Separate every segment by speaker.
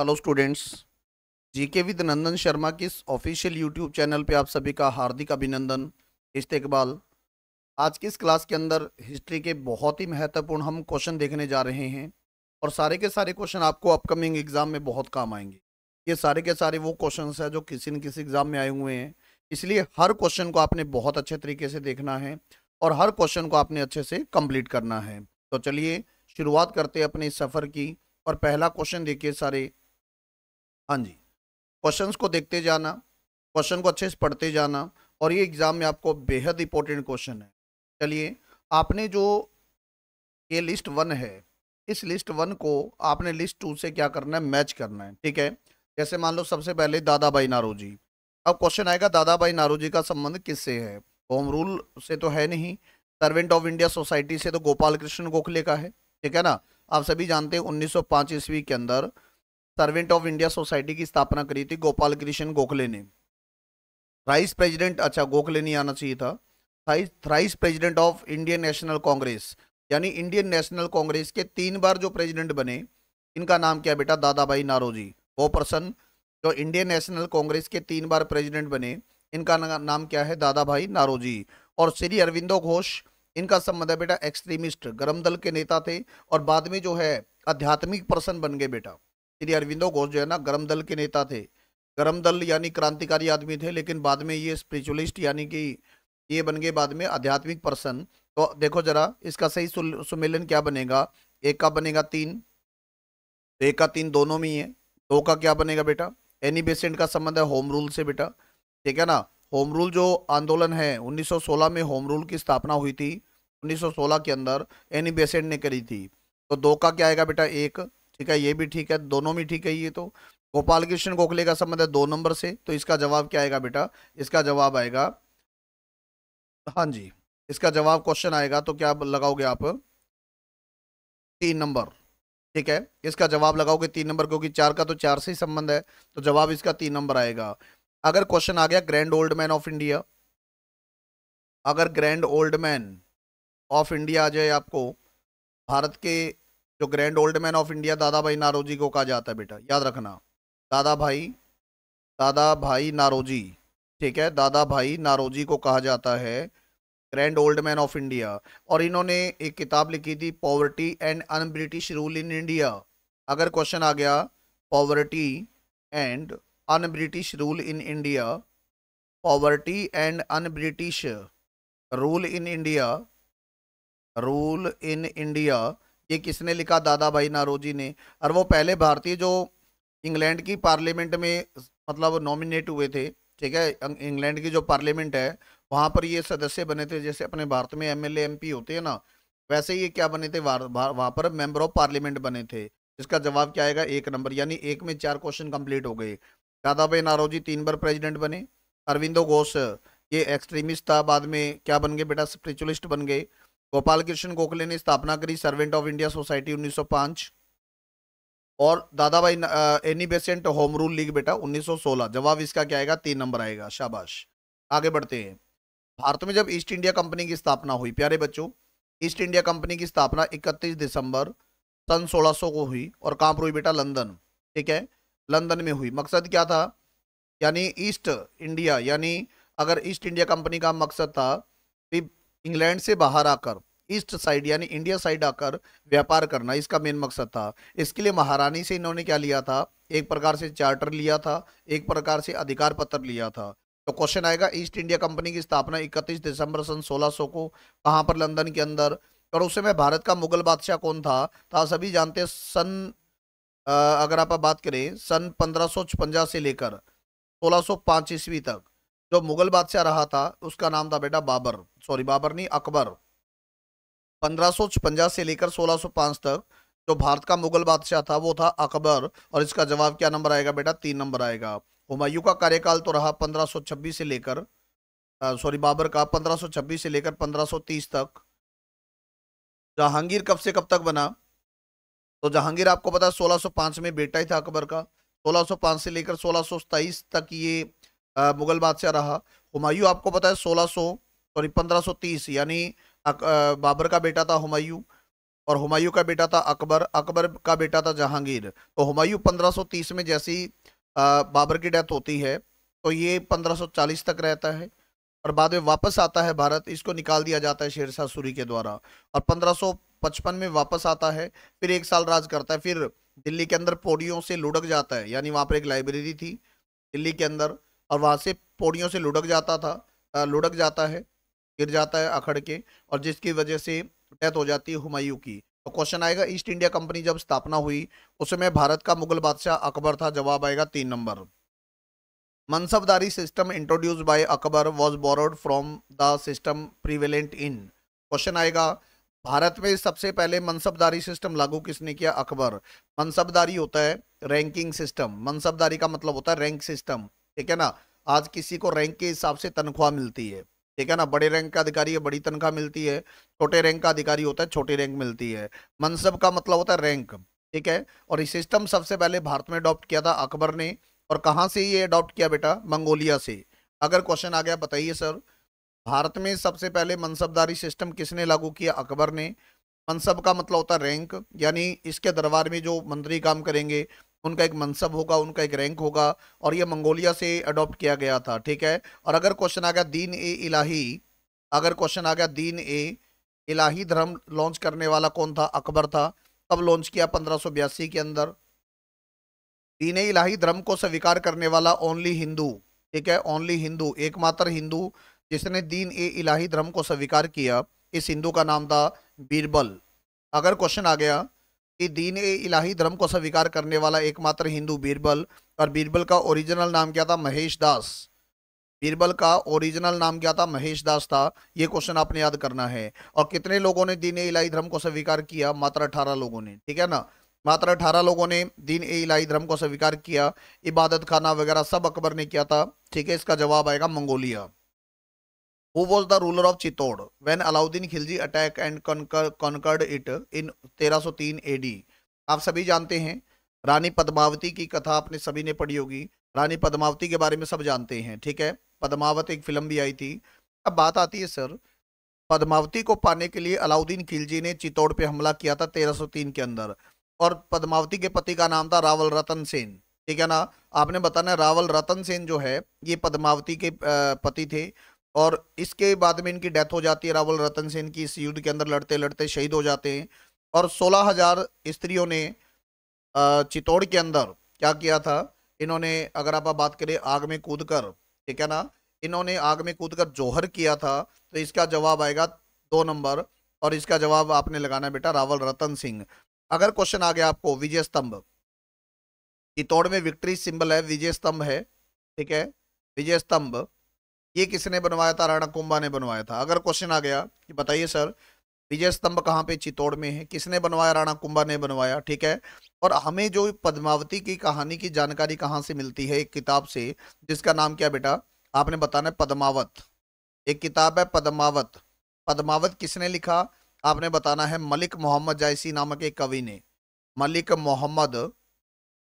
Speaker 1: hello students GK with Nandan Sharma के इस official YouTube channel पे आप सभी का हार्दिक अभिनंदन इस्तेकबाल आज की इस क्लास के अंदर हिस्ट्री के बहुत ही महत्वपूर्ण हम क्वेश्चन देखने जा रहे हैं और सारे के सारे क्वेश्चन आपको अपकमिंग एग्ज़ाम में बहुत काम आएंगे ये सारे के सारे वो क्वेश्चन हैं जो किसी न किसी एग्ज़ाम में आए हुए हैं इसलिए हर क्वेश्चन को आपने बहुत अच्छे तरीके से देखना है और हर क्वेश्चन को आपने अच्छे से कंप्लीट करना है तो चलिए शुरुआत करते हैं अपने सफ़र की और पहला क्वेश्चन देखिए सारे हाँ जी क्वेश्चंस को देखते जाना क्वेश्चन को अच्छे से पढ़ते जाना और ये एग्ज़ाम में आपको बेहद इंपॉर्टेंट क्वेश्चन है चलिए आपने जो ये लिस्ट वन है इस लिस्ट वन को आपने लिस्ट टू से क्या करना है मैच करना है ठीक है जैसे मान लो सबसे पहले दादा भाई नारोजी जी अब क्वेश्चन आएगा दादा भाई नारोजी जी का संबंध किससे है होम रूल से तो है नहीं सर्वेंट ऑफ इंडिया सोसाइटी से तो गोपाल कृष्ण गोखले का है ठीक है ना आप सभी जानते हैं 1905 ईस्वी के अंदर सर्वेंट ऑफ इंडिया सोसाइटी की स्थापना करी थी गोपाल कृष्ण गोखले ने राइस प्रेसिडेंट अच्छा गोखले नहीं आना चाहिए था thrice president of Indian national Congress यानी इंडियन नेशनल कांग्रेस के तीन बार जो प्रेसिडेंट बने इनका नाम क्या बेटा दादा भाई नारोजी वो पर्सन जो इंडियन नेशनल कांग्रेस के तीन बार प्रेसिडेंट बने इनका नाम क्या है दादा भाई नारोजी और श्री अरविंदो घोष इनका संबंध है बेटा एक्सट्रीमिस्ट गर्म दल के नेता थे और बाद में जो है आध्यात्मिक पर्सन बन गए बेटा श्री अरविंदो घोष जो है ना गर्म दल के नेता थे गर्म दल यानी क्रांतिकारी आदमी थे लेकिन बाद में ये स्पिरिचुअलिस्ट यानी कि ये बन गए बाद में आध्यात्मिक पर्सन तो देखो जरा इसका सही सुमेलन क्या बनेगा एक का बनेगा तीन तो एक का तीन दोनों में ही है दो का क्या बनेगा बेटा एनी बेसेंट का संबंध है होम रूल से बेटा ठीक है ना होम रूल जो आंदोलन है 1916 में होम रूल की स्थापना हुई थी 1916 के अंदर एनी बेसेंट ने करी थी तो दो का क्या आएगा बेटा एक ठीक है ये भी ठीक है दोनों में ठीक है ये तो गोपाल कृष्ण गोखले का संबंध है दो नंबर से तो इसका जवाब क्या आएगा बेटा इसका जवाब आएगा हाँ जी इसका जवाब क्वेश्चन आएगा तो क्या लगाओगे आप तीन नंबर ठीक है इसका जवाब लगाओगे तीन नंबर क्योंकि चार का तो चार से ही संबंध है तो जवाब इसका तीन नंबर आएगा अगर क्वेश्चन आ गया grand old man of India अगर grand old man of India आ जाए आपको भारत के जो grand old man of India Dadabhai Naoroji को कहा जाता है बेटा याद रखना दादा भाई दादा भाई नारोजी ठीक है दादा भाई नारोजी को कहा जाता है grand old man of India और इन्होंने एक किताब लिखी थी poverty and unbritish rule in India अगर क्वेश्चन आ गया poverty and unbritish rule in India poverty and unbritish rule in India rule in India ये किसने लिखा दादा भाई नारोजी ने और वो पहले भारतीय जो इंग्लैंड की पार्लियामेंट में मतलब नॉमिनेट हुए थे ठीक है इंग्लैंड की जो पार्लियामेंट है वहाँ पर ये सदस्य बने थे जैसे अपने भारत में एम एल होते हैं ना वैसे ये क्या बने थे वहाँ पर मेंबर ऑफ पार्लियामेंट बने थे इसका जवाब क्या आएगा एक नंबर यानी एक में चार क्वेश्चन कंप्लीट हो गए दादा भाई नारोजी तीन बार प्रेजिडेंट बने अरविंदो घोष ये एक्सट्रीमिस्ट था बाद में क्या बन गए बेटा स्परिचुअलिस्ट बन गए गोपाल कृष्ण गोखले ने स्थापना करी सर्वेंट ऑफ इंडिया सोसाइटी 1905 और Dadabhai Annie Besant home rule league बेटा 1916 जवाब इसका क्या आएगा तीन नंबर आएगा शाबाश आगे बढ़ते हैं भारत में जब ईस्ट इंडिया कंपनी की स्थापना हुई प्यारे बच्चों ईस्ट इंडिया कंपनी की स्थापना इकतीस दिसंबर सन सोलह को हुई और कहाँ पर हुई बेटा लंदन ठीक है लंदन में हुई मकसद क्या था यानी ईस्ट इंडिया यानी अगर ईस्ट इंडिया कंपनी का मकसद था इंग्लैंड से बाहर आकर ईस्ट साइड यानी इंडिया साइड आकर व्यापार करना इसका मेन मकसद था इसके लिए महारानी से इन्होंने क्या लिया था एक प्रकार से चार्टर लिया था एक प्रकार से अधिकार पत्र लिया था तो क्वेश्चन आएगा ईस्ट इंडिया कंपनी की स्थापना 31 दिसंबर सन 1600 को कहाँ पर लंदन के अंदर और उस समय भारत का मुगल बादशाह कौन था तो सभी जानते सन अगर आप बात करें सन पंद्रह से लेकर सोलह ईस्वी तक जो मुगल बादशाह रहा था उसका नाम था बेटा बाबर सॉरी बाबर नहीं अकबर पंद्रह से लेकर 1605 तक जो भारत का मुगल बादशाह था वो था अकबर और इसका जवाब क्या नंबर आएगा बेटा तीन नंबर आएगा हुमायूं का कार्यकाल तो रहा 1526 से लेकर सॉरी बाबर का 1526 से लेकर 1530 तक जहांगीर कब से कब तक बना तो जहांगीर आपको पता है सोलह में बेटा ही था अकबर का 1605 से लेकर सोलह तक ये मुगल बादशाह रहा हुमायूं आपको पता है सोलह सौ सॉरी पंद्रह सौ तीस यानी बाबर का बेटा था हुमायूं और हुमायूं का बेटा था अकबर अकबर का बेटा था जहांगीर तो हुमायूं 1530 में जैसी बाबर की डेथ होती है तो ये 1540 तक रहता है और बाद में वापस आता है भारत इसको निकाल दिया जाता है शेरशाह सूरी के द्वारा और 1555 में वापस आता है फिर एक साल राज करता है फिर दिल्ली के अंदर पौड़ियों से लुढ़क जाता है यानी वहाँ पर एक लाइब्रेरी थी दिल्ली के अंदर और वहाँ से पौड़ियों से लुढ़क जाता था लुढ़क जाता है गिर जाता है अखड़ के और जिसकी वजह से डेथ हो जाती है हुमायूं की तो क्वेश्चन आएगा ईस्ट इंडिया कंपनी जब स्थापना हुई उस समय भारत का मुगल बादशाह अकबर था जवाब आएगा तीन नंबर मनसबदारी system introduced by Akbar was borrowed from the system prevalent in question आएगा भारत में सबसे पहले मनसबदारी सिस्टम लागू किसने किया अकबर मनसबदारी होता है रैंकिंग सिस्टम मनसबदारी का मतलब होता है रैंक सिस्टम ठीक है ना आज किसी को रैंक के हिसाब से तनख्वाह मिलती है ठीक है ना बड़े रैंक का अधिकारी है बड़ी तनख्वाह मिलती है छोटे रैंक का अधिकारी होता है छोटी रैंक मिलती है मनसब का मतलब होता है रैंक ठीक है और ये सिस्टम सबसे पहले भारत में अडॉप्ट किया था अकबर ने और कहाँ से ये अडॉप्ट किया बेटा मंगोलिया से अगर क्वेश्चन आ गया बताइए सर भारत में सबसे पहले मनसबदारी सिस्टम किसने लागू किया अकबर ने मनसब का मतलब होता है रैंक यानी इसके दरबार में जो मंत्री काम करेंगे उनका एक मनसब होगा उनका एक रैंक होगा और ये मंगोलिया से अडॉप्ट किया गया था ठीक है और अगर क्वेश्चन आ गया दीन ए इलाही अगर क्वेश्चन आ गया दीन ए इलाही धर्म लॉन्च करने वाला कौन था अकबर था कब लॉन्च किया पंद्रह के अंदर दीन ए इलाही धर्म को स्वीकार करने वाला ओनली हिंदू ठीक है ओनली हिंदू एकमात्र हिंदू जिसने दीन ए इलाही धर्म को स्वीकार किया इस हिंदू का नाम था बीरबल अगर क्वेश्चन आ गया कि दीन ए इलाही धर्म को स्वीकार करने वाला एकमात्र हिंदू बीरबल और बीरबल का ओरिजिनल नाम क्या था महेश दास बीरबल का ओरिजिनल नाम क्या था महेश दास था ये क्वेश्चन आपने याद करना है और कितने लोगों ने दीन ए इलाही धर्म को स्वीकार किया मात्र अठारह लोगों ने ठीक है ना मात्र अठारह लोगों ने दीन ए इलाही धर्म को स्वीकार किया इबादत खाना वगैरह सब अकबर ने किया था ठीक है इसका जवाब आएगा Mongolia the ruler of Chittor when Alauddin Khilji attack and attacked it in तेरह it तीन 1303 डी आप सभी जानते हैं रानी पद्मावती की कथा आपने सभी ने पढ़ी होगी रानी पद्मावती के बारे में सब जानते हैं ठीक है पद्मावत एक फिल्म भी आई थी अब बात आती है सर पद्मावती को पाने के लिए अलाउद्दीन खिलजी ने चित्तौड़ पे हमला किया था 1303 के अंदर और पद्मावती के पति का नाम था रावल रतन सेन ठीक है ना आपने बताना रावल रतन सेन जो है ये पद्मावती के पति थे और इसके बाद में इनकी डेथ हो जाती है रावल रतन सेन की इस युद्ध के अंदर लड़ते लड़ते शहीद हो जाते हैं और सोलह हजार स्त्रियों ने चित्तौड़ के अंदर क्या किया था इन्होंने अगर आप बात करें आग में कूद कर ठीक है ना इन्होंने आग में कूद कर जौहर किया था तो इसका जवाब आएगा दो नंबर और इसका जवाब आपने लगाना बेटा रावल रतन सिंह अगर क्वेश्चन आ गया आपको विजय स्तंभ चित्तौड़ में विक्ट्री सिंबल है विजय स्तंभ है ठीक है विजय स्तंभ ये किसने बनवाया था राणा कुंभा ने बनवाया था अगर क्वेश्चन आ गया कि बताइए सर विजय स्तंभ कहाँ पे चित्तौड़ में है किसने बनवाया राणा कुंभा ने बनवाया ठीक है और हमें जो पद्मावती की कहानी की जानकारी कहाँ से मिलती है एक किताब से जिसका नाम क्या बेटा आपने बताना है पद्मावत एक किताब है पदमावत पद्मावत किसने लिखा आपने बताना है मलिक मोहम्मद जायसी नामक एक कवि ने मलिक मोहम्मद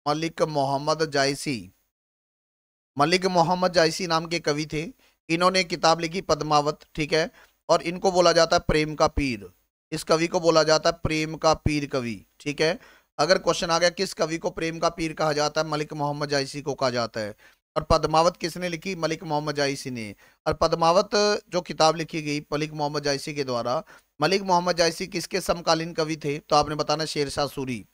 Speaker 1: मलिक मोहम्मद जायसी मलिक मोहम्मद जायसी नाम के कवि थे इन्होंने किताब लिखी पद्मावत ठीक है और इनको बोला जाता है प्रेम का पीर इस कवि को बोला जाता है प्रेम का पीर कवि ठीक है अगर क्वेश्चन आ गया किस कवि को प्रेम का पीर कहा जाता है मलिक मोहम्मद जायसी को कहा जाता है और पद्मावत किसने लिखी मलिक मोहम्मद जायसी ने और पद्मावत जो किताब लिखी गई मलिक मोहम्मद जायसी के द्वारा मलिक मोहम्मद जायसी किसके समकालीन कवि थे तो आपने बताना शेर शाह सूरी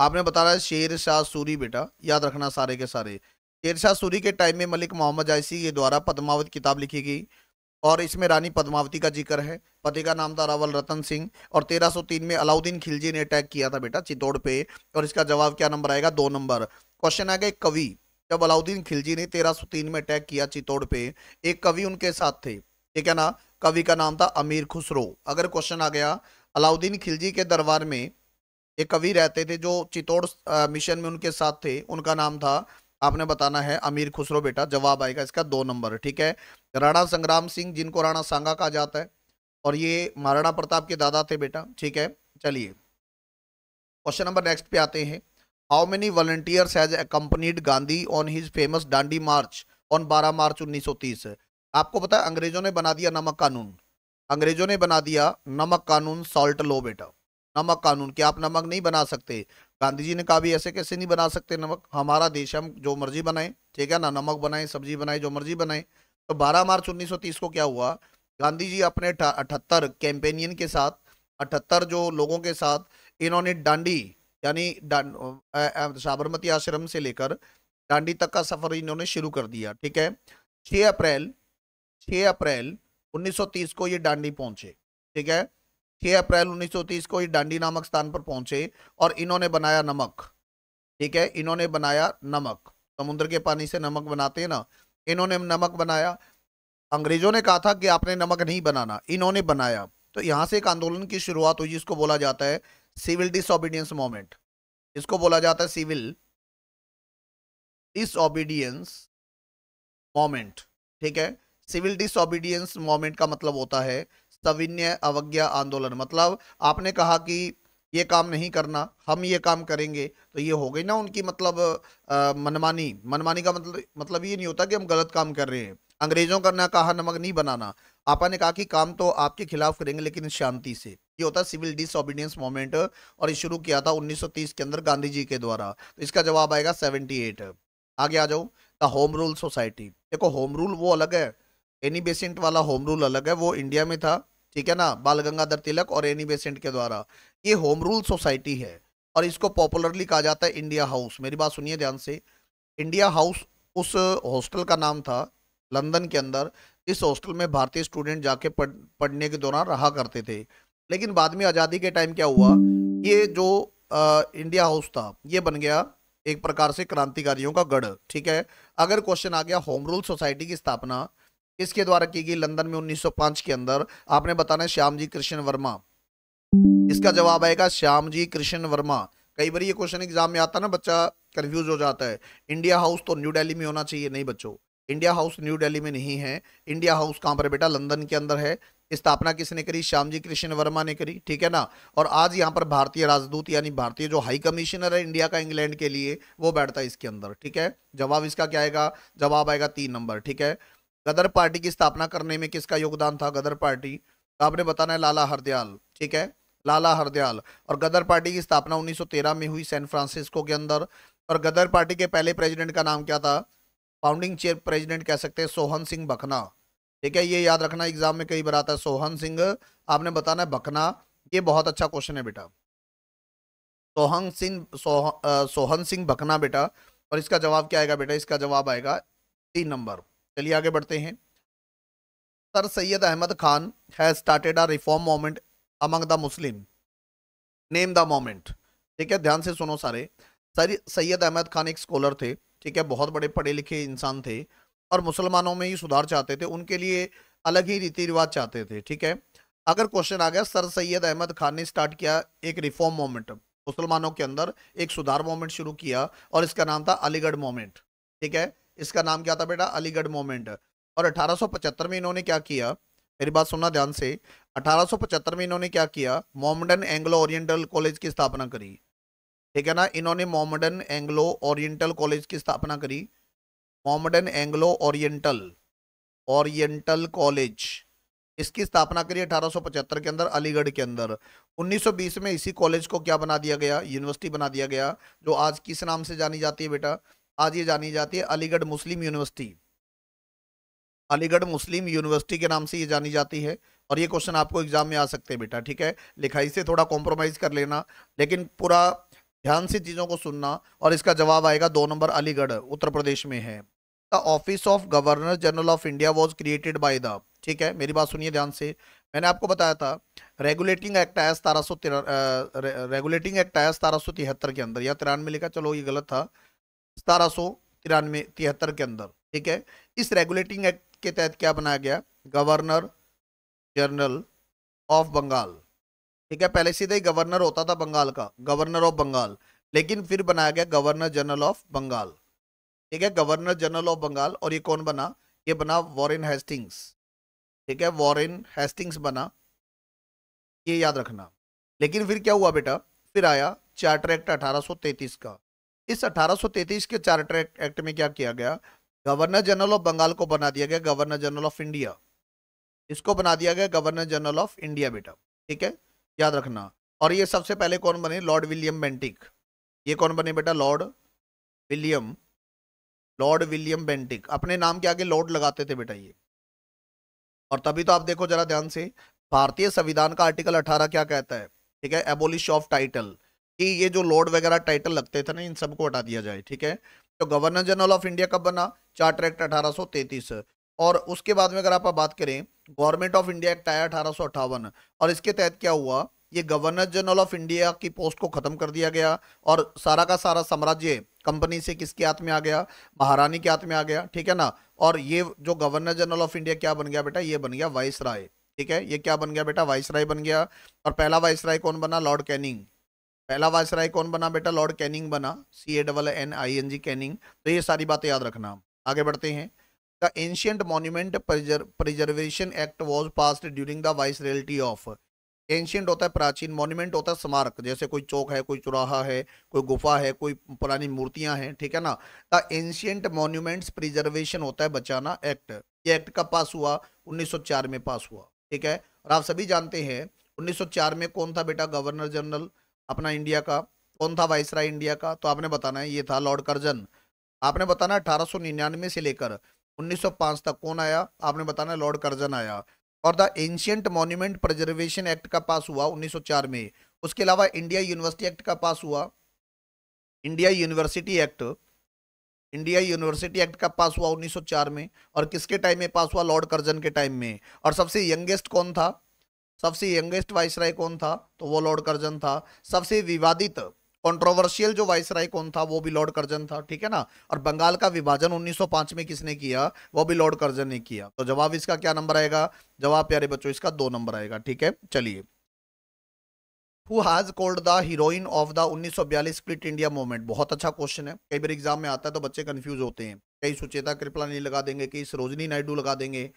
Speaker 1: आपने बताना शेर शाह सूरी बेटा याद रखना सारे के सारे शेरशाह सूरी के टाइम में मलिक मोहम्मद जायसी के द्वारा पद्मावत किताब लिखी गई और इसमें रानी पद्मावती का जिक्र है पति का नाम था रावल रतन सिंह और 1303 में अलाउद्दीन खिलजी ने अटैक किया था बेटा चित्तौड़ पे और इसका जवाब क्या नंबर आएगा दो नंबर क्वेश्चन आ गया कवि जब अलाउद्दीन खिलजी ने 1303 में अटैक किया चित्तौड़ पे एक कवि उनके साथ थे ठीक है ना कवि का नाम था अमीर खुसरो अगर क्वेश्चन आ गया अलाउद्दीन खिलजी के दरबार में एक कवि रहते थे जो चित्तौड़ मिशन में उनके साथ थे उनका नाम था आपने बताना है अमीर खुसरो बेटा जवाब आएगा इसका दो नंबर ठीक है राणा संग्राम सिंह जिनको राणा सांगा कहा जाता है और ये महाराणा प्रताप के दादा थे बेटा ठीक है चलिए क्वेश्चन नंबर नेक्स्ट पे आते हैं how many volunteers has accompanied Gandhi on his famous Dandi march on 12 March 1930 आपको पता है अंग्रेजों ने बना दिया नमक कानून अंग्रेजों ने बना दिया नमक कानून सॉल्ट लो बेटा नमक कानून कि आप नमक नहीं बना सकते गांधी जी ने कहा भी ऐसे कैसे नहीं बना सकते नमक हमारा देश हम जो मर्जी बनाए ठीक है ना नमक बनाए सब्जी बनाए जो मर्जी बनाए तो 12 मार्च 1930 को क्या हुआ गांधी जी अपने अठहत्तर कैंपेनियन के साथ अठहत्तर जो लोगों के साथ इन्होंने डांडी यानी साबरमती आश्रम से लेकर डांडी तक का सफर इन्होंने शुरू कर दिया ठीक है छ अप्रैल छः अप्रैल उन्नीस को ये डांडी पहुंचे ठीक है 6 अप्रैल 1930 को ये डांडी नामक स्थान पर पहुंचे और इन्होंने बनाया नमक ठीक है इन्होंने बनाया नमक समुद्र के पानी से नमक बनाते हैं ना इन्होंने नमक बनाया अंग्रेजों ने कहा था कि आपने नमक नहीं बनाना इन्होंने बनाया तो यहाँ से एक आंदोलन की शुरुआत हुई जिसको बोला जाता है सिविल डिसऑबीडियंस मोमेंट इसको बोला जाता है सिविल डिसऑबीडियंस मोमेंट ठीक है सिविल डिसऑबीडियंस मोमेंट का मतलब होता है सविनय अवज्ञा आंदोलन मतलब आपने कहा कि ये काम नहीं करना हम ये काम करेंगे तो ये हो गई ना उनकी मतलब आ, मनमानी मनमानी का मतलब मतलब ये नहीं होता कि हम गलत काम कर रहे हैं अंग्रेजों का ना कहा नमक नहीं बनाना आपा ने कहा कि काम तो आपके खिलाफ करेंगे लेकिन शांति से ये होता सिविल डिसऑबीडियंस मोमेंट और ये शुरू किया था 1930 के अंदर गांधी जी के द्वारा तो इसका जवाब आएगा 78 आगे आ जाओ द होम रूल सोसाइटी देखो होम रूल वो अलग है एनी बेसेंट वाला होम रूल अलग है वो इंडिया में था ठीक है ना बाल गंगाधर तिलक और एनी बेसेंट के द्वारा ये होम रूल सोसाइटी है और इसको पॉपुलरली कहा जाता है इंडिया हाउस मेरी बात सुनिए ध्यान से इंडिया हाउस उस हॉस्टल का नाम था लंदन के अंदर इस हॉस्टल में भारतीय स्टूडेंट जाके पढ़ पढ़ने के दौरान रहा करते थे लेकिन बाद में आज़ादी के टाइम क्या हुआ ये जो आ, इंडिया हाउस था ये बन गया एक प्रकार से क्रांतिकारियों का गढ़ ठीक है अगर क्वेश्चन आ गया होम रूल सोसाइटी की स्थापना किसके द्वारा की गई लंदन में 1905 के अंदर आपने बताना है श्याम जी कृष्ण वर्मा इसका जवाब आएगा श्याम जी कृष्ण वर्मा कई बार ये क्वेश्चन एग्जाम में आता ना बच्चा कंफ्यूज हो जाता है इंडिया हाउस तो न्यू दिल्ली में होना चाहिए नहीं बच्चों इंडिया हाउस न्यू दिल्ली में नहीं है इंडिया हाउस कहाँ पर बेटा लंदन के अंदर है स्थापना किसने करी श्याम जी कृष्ण वर्मा ने करी ठीक है ना और आज यहाँ पर भारतीय राजदूत यानी भारतीय जो हाई कमिश्नर है इंडिया का इंग्लैंड के लिए वो बैठता है इसके अंदर ठीक है जवाब इसका क्या आएगा जवाब आएगा तीन नंबर ठीक है गदर पार्टी की स्थापना करने में किसका योगदान था गदर पार्टी तो आपने बताना है लाला हरदयाल ठीक है लाला हरदयाल और गदर पार्टी की स्थापना 1913 में हुई सैन फ्रांसिस्को के अंदर और गदर पार्टी के पहले प्रेसिडेंट का नाम क्या था फाउंडिंग चेयर प्रेसिडेंट कह सकते हैं सोहन सिंह बखना ठीक है ये याद रखना एग्जाम में कई बार आता है सोहन सिंह आपने बताना है बखना ये बहुत अच्छा क्वेश्चन है बेटा सोहन सिंह सोहन सिंह बखना बेटा और इसका जवाब क्या आएगा बेटा इसका जवाब आएगा तीन नंबर चलिए आगे बढ़ते हैं sir Sayyid Ahmad Khan has started a reform movement among the Muslim name the movement ठीक है ध्यान से सुनो सारे सर सैयद अहमद खान एक स्कॉलर थे ठीक है बहुत बड़े पढ़े लिखे इंसान थे और मुसलमानों में ही सुधार चाहते थे उनके लिए अलग ही रीति रिवाज चाहते थे ठीक है अगर क्वेश्चन आ गया सर सैयद अहमद खान ने स्टार्ट किया एक रिफॉर्म मोमेंट मुसलमानों के अंदर एक सुधार मोमेंट शुरू किया और इसका नाम था अलीगढ़ मोमेंट ठीक है इसका नाम क्या था बेटा अलीगढ़ मोमेंट और 1875 में इन्होंने क्या किया मेरी बात सुनना ध्यान से 1875 में इन्होंने क्या किया मोमडन एंग्लो ओरिएंटल कॉलेज की स्थापना करी ठीक है ना इन्होंने मोमडन एंग्लो ओरिएंटल कॉलेज की स्थापना करी Mohammedan Anglo Oriental Oriental college इसकी स्थापना करी 1875 के अंदर अलीगढ़ के अंदर 1920 में इसी कॉलेज को क्या बना दिया गया यूनिवर्सिटी बना दिया गया जो आज किस नाम से जानी जाती है बेटा आज ये जानी जाती है Aligarh Muslim university Aligarh Muslim university के नाम से ये जानी जाती है और ये क्वेश्चन आपको एग्जाम में आ सकते हैं बेटा ठीक है लिखाई से थोड़ा कॉम्प्रोमाइज कर लेना लेकिन पूरा ध्यान से चीज़ों को सुनना और इसका जवाब आएगा दो नंबर अलीगढ़ उत्तर प्रदेश में है the office of governor general of India was created by the ठीक है मेरी बात सुनिए ध्यान से मैंने आपको बताया था रेगुलेटिंग एक्ट आया सतारह सौ रेगुलेटिंग एक्ट आया सतारह सौ तिहत्तर के अंदर या तिरानवे लिखा चलो ये गलत था सतारह सौ तिरानवे तिहत्तर के अंदर ठीक है इस रेगुलेटिंग एक्ट के तहत क्या बनाया गया गवर्नर जनरल ऑफ बंगाल ठीक है पहले सीधे ही गवर्नर होता था बंगाल का गवर्नर ऑफ बंगाल लेकिन फिर बनाया गया गवर्नर जनरल ऑफ बंगाल ठीक है गवर्नर जनरल ऑफ बंगाल और ये कौन बना ये बना वॉरेन हेस्टिंग्स ठीक है वॉरेन हेस्टिंग्स बना ये याद रखना लेकिन फिर क्या हुआ बेटा फिर आया चार्टर एक्ट तैतीस का इस 1833 के चार्टर एक्ट में क्या किया गया गवर्नर जनरल ऑफ बंगाल को बना दिया गया गवर्नर जनरल ऑफ इंडिया इसको बना दिया गया गवर्नर जनरल ऑफ इंडिया बेटा ठीक है याद रखना और ये सबसे पहले कौन बने लॉर्ड विलियम बेंटिक ये कौन बने बेटा lord William lord William Bentinck अपने नाम के आगे लॉर्ड लगाते थे बेटा ये और तभी तो आप देखो जरा ध्यान से भारतीय संविधान का आर्टिकल 18 क्या कहता है ठीक है एबोलिश ऑफ टाइटल कि ये जो लॉर्ड वगैरह टाइटल लगते थे ना इन सबको हटा दिया जाए ठीक है तो गवर्नर जनरल ऑफ इंडिया कब बना चार्टर एक्ट अठारह और उसके बाद में अगर आप बात करें गवर्नमेंट ऑफ इंडिया एक्ट आया अठारह और इसके तहत क्या हुआ ये गवर्नर जनरल ऑफ इंडिया की पोस्ट को खत्म कर दिया गया और सारा का सारा साम्राज्य कंपनी से किसके हाथ में आ गया महारानी के हाथ में आ गया ठीक है ना और ये जो गवर्नर जनरल ऑफ इंडिया क्या बन गया बेटा ये बन गया वाइस राय ठीक है ये क्या बन गया बेटा वाइस राय बन गया और पहला वाइस राय कौन बना लॉर्ड कैनिंग पहला वायसराय कौन बना बेटा लॉर्ड कैनिंग बना C A double N I N G Canning तो ये सारी बातें याद रखना आगे बढ़ते हैं the ancient monument preservation act was pass during the viceroyalty of ancient होता है प्राचीन मोन्यूमेंट होता है स्मारक जैसे कोई चौक है कोई चुराहा है कोई गुफा है कोई पुरानी मूर्तियां हैं ठीक है ना द एंशियंट मोन्यूमेंट प्रिजर्वेशन होता है बचाना एक्ट ये एक्ट कब पास हुआ 1904 में पास हुआ ठीक है और आप सभी जानते हैं 1904 में कौन था बेटा गवर्नर जनरल अपना इंडिया का कौन था वाइसराय इंडिया का तो आपने बताना है ये था लॉर्ड कर्जन आपने बताना अठारह निन्यानवे से लेकर 1905 तक कौन आया आपने बताना लॉर्ड कर्जन आया और the ancient monument preservation act का पास हुआ 1904 में उसके अलावा इंडिया यूनिवर्सिटी एक्ट का पास हुआ India university act India university act का पास हुआ 1904 में और किसके टाइम में पास हुआ लॉर्ड कर्जन के टाइम में और सबसे यंगेस्ट कौन था सबसे यंगेस्ट राय कौन था तो वो लॉर्ड कर्जन था सबसे विवादित कंट्रोवर्शियल जो राय कौन था वो भी लॉर्ड कर्जन था ठीक है ना और बंगाल का विभाजन 1905 में किसने किया वो भी लॉर्ड कर्जन ने किया तो जवाब इसका क्या नंबर आएगा जवाब प्यारे बच्चों इसका दो नंबर आएगा ठीक है चलिए who has called the heroine of the 1942 quit India movement बहुत अच्छा क्वेश्चन है कई बार एग्जाम में आता है तो बच्चे कंफ्यूज होते हैं कई सुचेता कृपला नहीं लगा देंगे कई सरोजनी नायडू लगा देंगे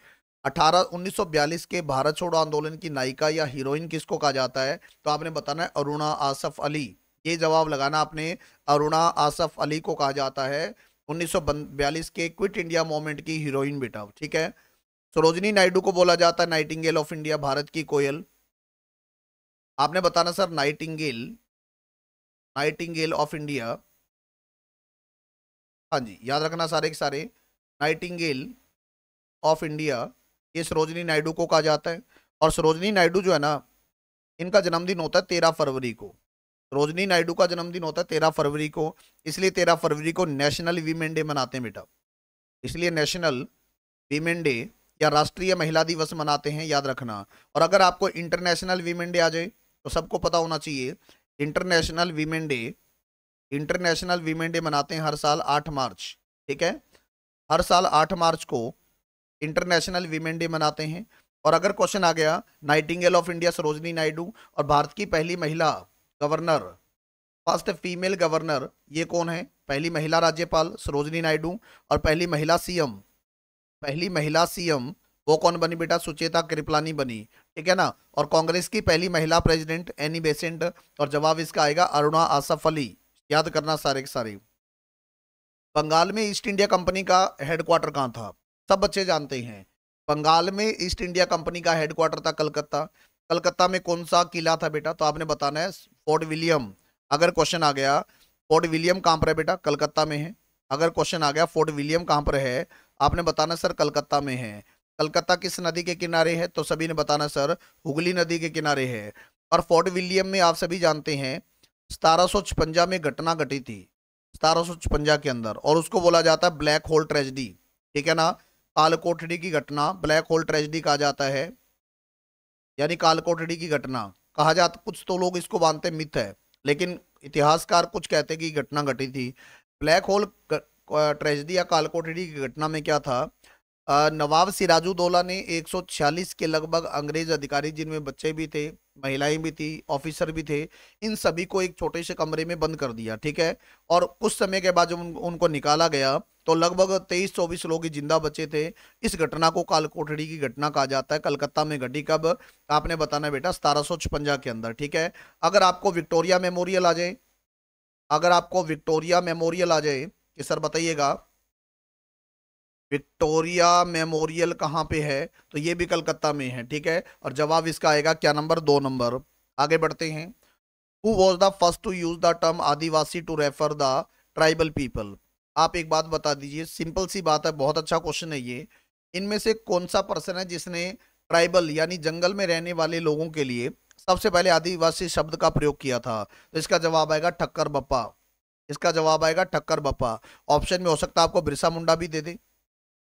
Speaker 1: अठारह 1942 के भारत छोड़ो आंदोलन की नायिका या हीरोइन किसको कहा जाता है तो आपने बताना है अरुणा आसफ अली ये जवाब लगाना आपने अरुणा आसफ अली को कहा जाता है उन्नीस के क्विट इंडिया मोमेंट की हीरोइन बेटा ठीक है सरोजनी नायडू को बोला जाता है नाइटिंगेल ऑफ इंडिया भारत की कोयल आपने बताना sir nightingale nightingale of India हाँ जी याद रखना सारे के सारे नाइटिंगेल ऑफ इंडिया ये सरोजनी नायडू को कहा जाता है और सरोजनी नायडू जो है ना इनका जन्मदिन होता है तेरह फरवरी को सरोजनी नायडू का जन्मदिन होता है तेरह फरवरी को इसलिए तेरह फरवरी को नेशनल वीमेन डे मनाते हैं बेटा इसलिए नेशनल वीमेन डे या राष्ट्रीय महिला दिवस मनाते हैं याद रखना और अगर आपको इंटरनेशनल वीमेन डे आ जाए तो सबको पता होना चाहिए international women day international women day मनाते हैं हर साल आठ मार्च ठीक है हर साल आठ मार्च को इंटरनेशनल वीमेन डे मनाते हैं और अगर क्वेश्चन आ गया nightingale of India Sarojini Naidu और भारत की पहली महिला गवर्नर फर्स्ट फीमेल गवर्नर ये कौन है पहली महिला राज्यपाल सरोजनी नायडू और पहली महिला सीएम पहली महिला सीएम वो कौन बनी बेटा सुचेता कृपलानी बनी ठीक है ना और कांग्रेस की पहली महिला प्रेसिडेंट एनी बेसेंट और जवाब इसका आएगा अरुणा आसफ अली याद करना सारे के सारे बंगाल में ईस्ट इंडिया कंपनी का हेडक्वार्टर कहाँ था सब बच्चे जानते हैं बंगाल में ईस्ट इंडिया कंपनी का हेडक्वार्टर था कलकत्ता कलकत्ता में कौन सा किला था बेटा तो आपने बताना है फोर्ट विलियम अगर क्वेश्चन आ गया फोर्ट विलियम कहाँ पर है बेटा कलकत्ता में है अगर क्वेश्चन आ गया फोर्ट विलियम कहाँ पर है आपने बताना सर कलकत्ता में है कलकत्ता किस नदी के किनारे है तो सभी ने बताना सर हुगली नदी के किनारे है और फोर्ट विलियम में आप सभी जानते हैं सतारह में घटना घटी थी सतारह के अंदर और उसको बोला जाता है ब्लैक होल ट्रेजडी ठीक है ना कालकोठड़ी की घटना ब्लैक होल ट्रेजिडी कहा जाता है यानी कालकोठड़ी की घटना कहा जाता कुछ तो लोग इसको मानते मिथ है लेकिन इतिहासकार कुछ कहते कि घटना घटी थी ब्लैक होल ट्रेजिडी या कालकोठड़ी की घटना में क्या था नवाब दौला ने 146 के लगभग अंग्रेज अधिकारी जिनमें बच्चे भी थे महिलाएं भी थी ऑफिसर भी थे इन सभी को एक छोटे से कमरे में बंद कर दिया ठीक है और कुछ समय के बाद जब उन, उनको निकाला गया तो लगभग तेईस चौबीस लोग ही जिंदा बचे थे इस घटना को काल कोठड़ी की घटना कहा जाता है कलकत्ता में घटी कब आपने बताना बेटा सतारह के अंदर ठीक है अगर आपको विक्टोरिया मेमोरियल आ जाए अगर आपको विक्टोरिया मेमोरियल आ जाए कि सर बताइएगा विक्टोरिया मेमोरियल कहाँ पे है तो ये भी कलकत्ता में है ठीक है और जवाब इसका आएगा क्या नंबर दो नंबर आगे बढ़ते हैं who was the first to use the term adivasi to refer the tribal people आप एक बात बता दीजिए सिंपल सी बात है बहुत अच्छा क्वेश्चन है ये इनमें से कौन सा पर्सन है जिसने ट्राइबल यानी जंगल में रहने वाले लोगों के लिए सबसे पहले आदिवासी शब्द का प्रयोग किया था तो इसका जवाब आएगा ठक्कर बप्पा इसका जवाब आएगा ठक्कर बप्पा ऑप्शन में हो सकता है आपको बिरसा मुंडा भी दे दें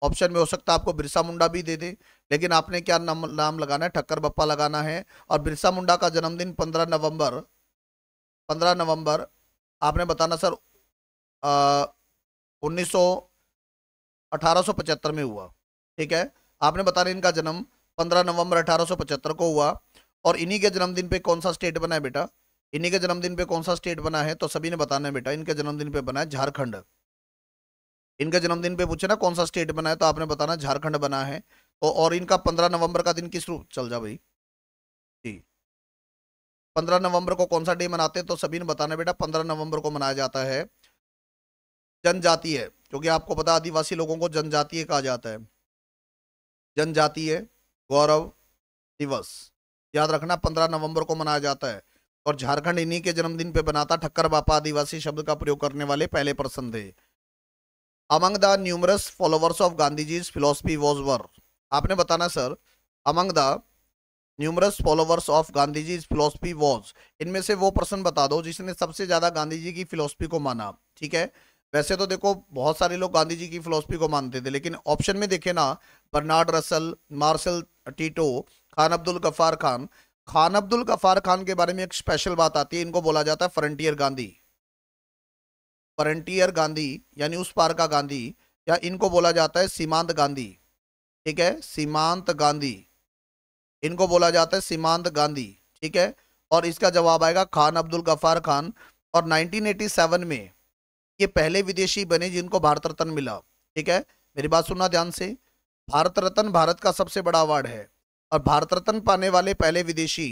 Speaker 1: ऑप्शन में हो सकता है आपको बिरसा मुंडा भी दे दे लेकिन आपने क्या नाम नाम लगाना है ठक्कर बप्पा लगाना है और बिरसा मुंडा का जन्मदिन पंद्रह नवंबर पंद्रह नवंबर आपने बताना सर उन्नीस सौ अठारह सौ पचहत्तर में हुआ ठीक है आपने बताना इनका जन्म पंद्रह नवंबर अठारह सौ पचहत्तर को हुआ और इन्हीं के जन्मदिन पे कौन सा स्टेट बना है बेटा इन्हीं के जन्मदिन पे कौन सा स्टेट बना है तो सभी ने बताना है बेटा इनके जन्मदिन पे बना है झारखंड इनका जन्मदिन पे पूछे ना कौन सा स्टेट बना है तो आपने बताना झारखंड बना है तो और इनका पंद्रह नवंबर का दिन किस रूप चल जा भाई जी पंद्रह नवंबर को कौन सा डे मनाते हैं तो सभी ने बताना बेटा पंद्रह नवंबर को मनाया जाता है जनजातीय क्योंकि आपको पता आदिवासी लोगों को जनजातीय कहा जाता है जनजातीय गौरव दिवस याद रखना पंद्रह नवंबर को मनाया जाता है और झारखंड इन्हीं के जन्मदिन पे बनाता ठक्कर बापा आदिवासी शब्द का प्रयोग करने वाले पहले पर्सन थे among the numerous followers of Gandhiji's philosophy was वर आपने बताना sir among the numerous followers of Gandhiji's philosophy was इनमें से वो पर्सन बता दो जिसने सबसे ज़्यादा गांधी जी की फिलोसफी को माना ठीक है वैसे तो देखो बहुत सारे लोग गांधी जी की फिलोसफी को मानते थे लेकिन ऑप्शन में देखे ना Bernard Russell Marshal Tito Khan Abdul Ghaffar Khan Khan Abdul Ghaffar Khan के बारे में एक स्पेशल बात आती है इनको बोला जाता है फ्रंटियर गांधी फ्रंटियर गांधी यानी उस पार का गांधी या इनको बोला जाता है सीमांत गांधी ठीक है सीमांत गांधी इनको बोला जाता है सीमांत गांधी ठीक है और इसका जवाब आएगा खान अब्दुल गफार खान और 1987 में ये पहले विदेशी बने जिनको भारत रत्न मिला ठीक है मेरी बात सुनना ध्यान से भारत रत्न भारत का सबसे बड़ा अवार्ड है और भारत रत्न पाने वाले पहले विदेशी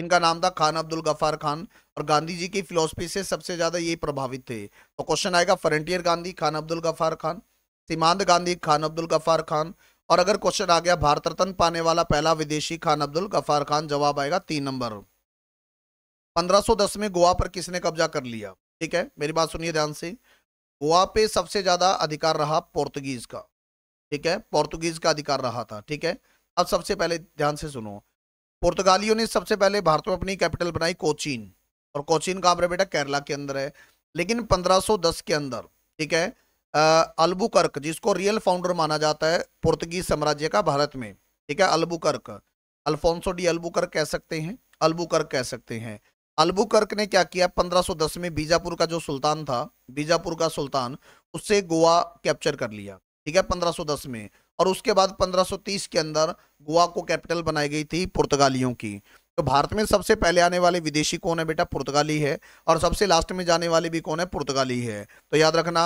Speaker 1: इनका नाम था खान अब्दुल गफ्फार खान और गांधी जी की फिलोसफी से सबसे ज़्यादा ये प्रभावित थे तो क्वेश्चन आएगा फ्रंटियर गांधी खान अब्दुल गफ्फार खान सीमांत गांधी खान अब्दुल गफ्फार खान और अगर क्वेश्चन आ गया भारत रत्न पाने वाला पहला विदेशी खान अब्दुल गफ्फार खान जवाब आएगा तीन नंबर 1510 में गोवा पर किसने कब्जा कर लिया ठीक है मेरी बात सुनिए ध्यान से गोवा पे सबसे ज्यादा अधिकार रहा पोर्तुगीज का ठीक है पोर्तुगीज का अधिकार रहा था ठीक है अब सबसे पहले ध्यान से सुनो पुर्तगालियों ने सबसे पहले भारत में अपनी कैपिटल बनाई कोचीन और कोचीन कहाँ पर बेटा केरला के अंदर है लेकिन 1510 के अंदर ठीक है अलबुकर्क जिसको रियल फाउंडर माना जाता है पुर्तगीज साम्राज्य का भारत में ठीक है अलबुकर्क अल्फोंसो डी अलबुकर्क कह सकते हैं अलबुकर्क कह सकते हैं अलबुकर्क ने क्या किया 1510 में बीजापुर का जो सुल्तान था बीजापुर का सुल्तान उससे गोवा कैप्चर कर लिया ठीक है 1510 में और उसके बाद 1530 के अंदर गोवा को कैपिटल बनाई गई थी पुर्तगालियों की तो भारत में सबसे पहले आने वाले विदेशी कौन है बेटा पुर्तगाली है और सबसे लास्ट में जाने वाले भी कौन है पुर्तगाली है तो याद रखना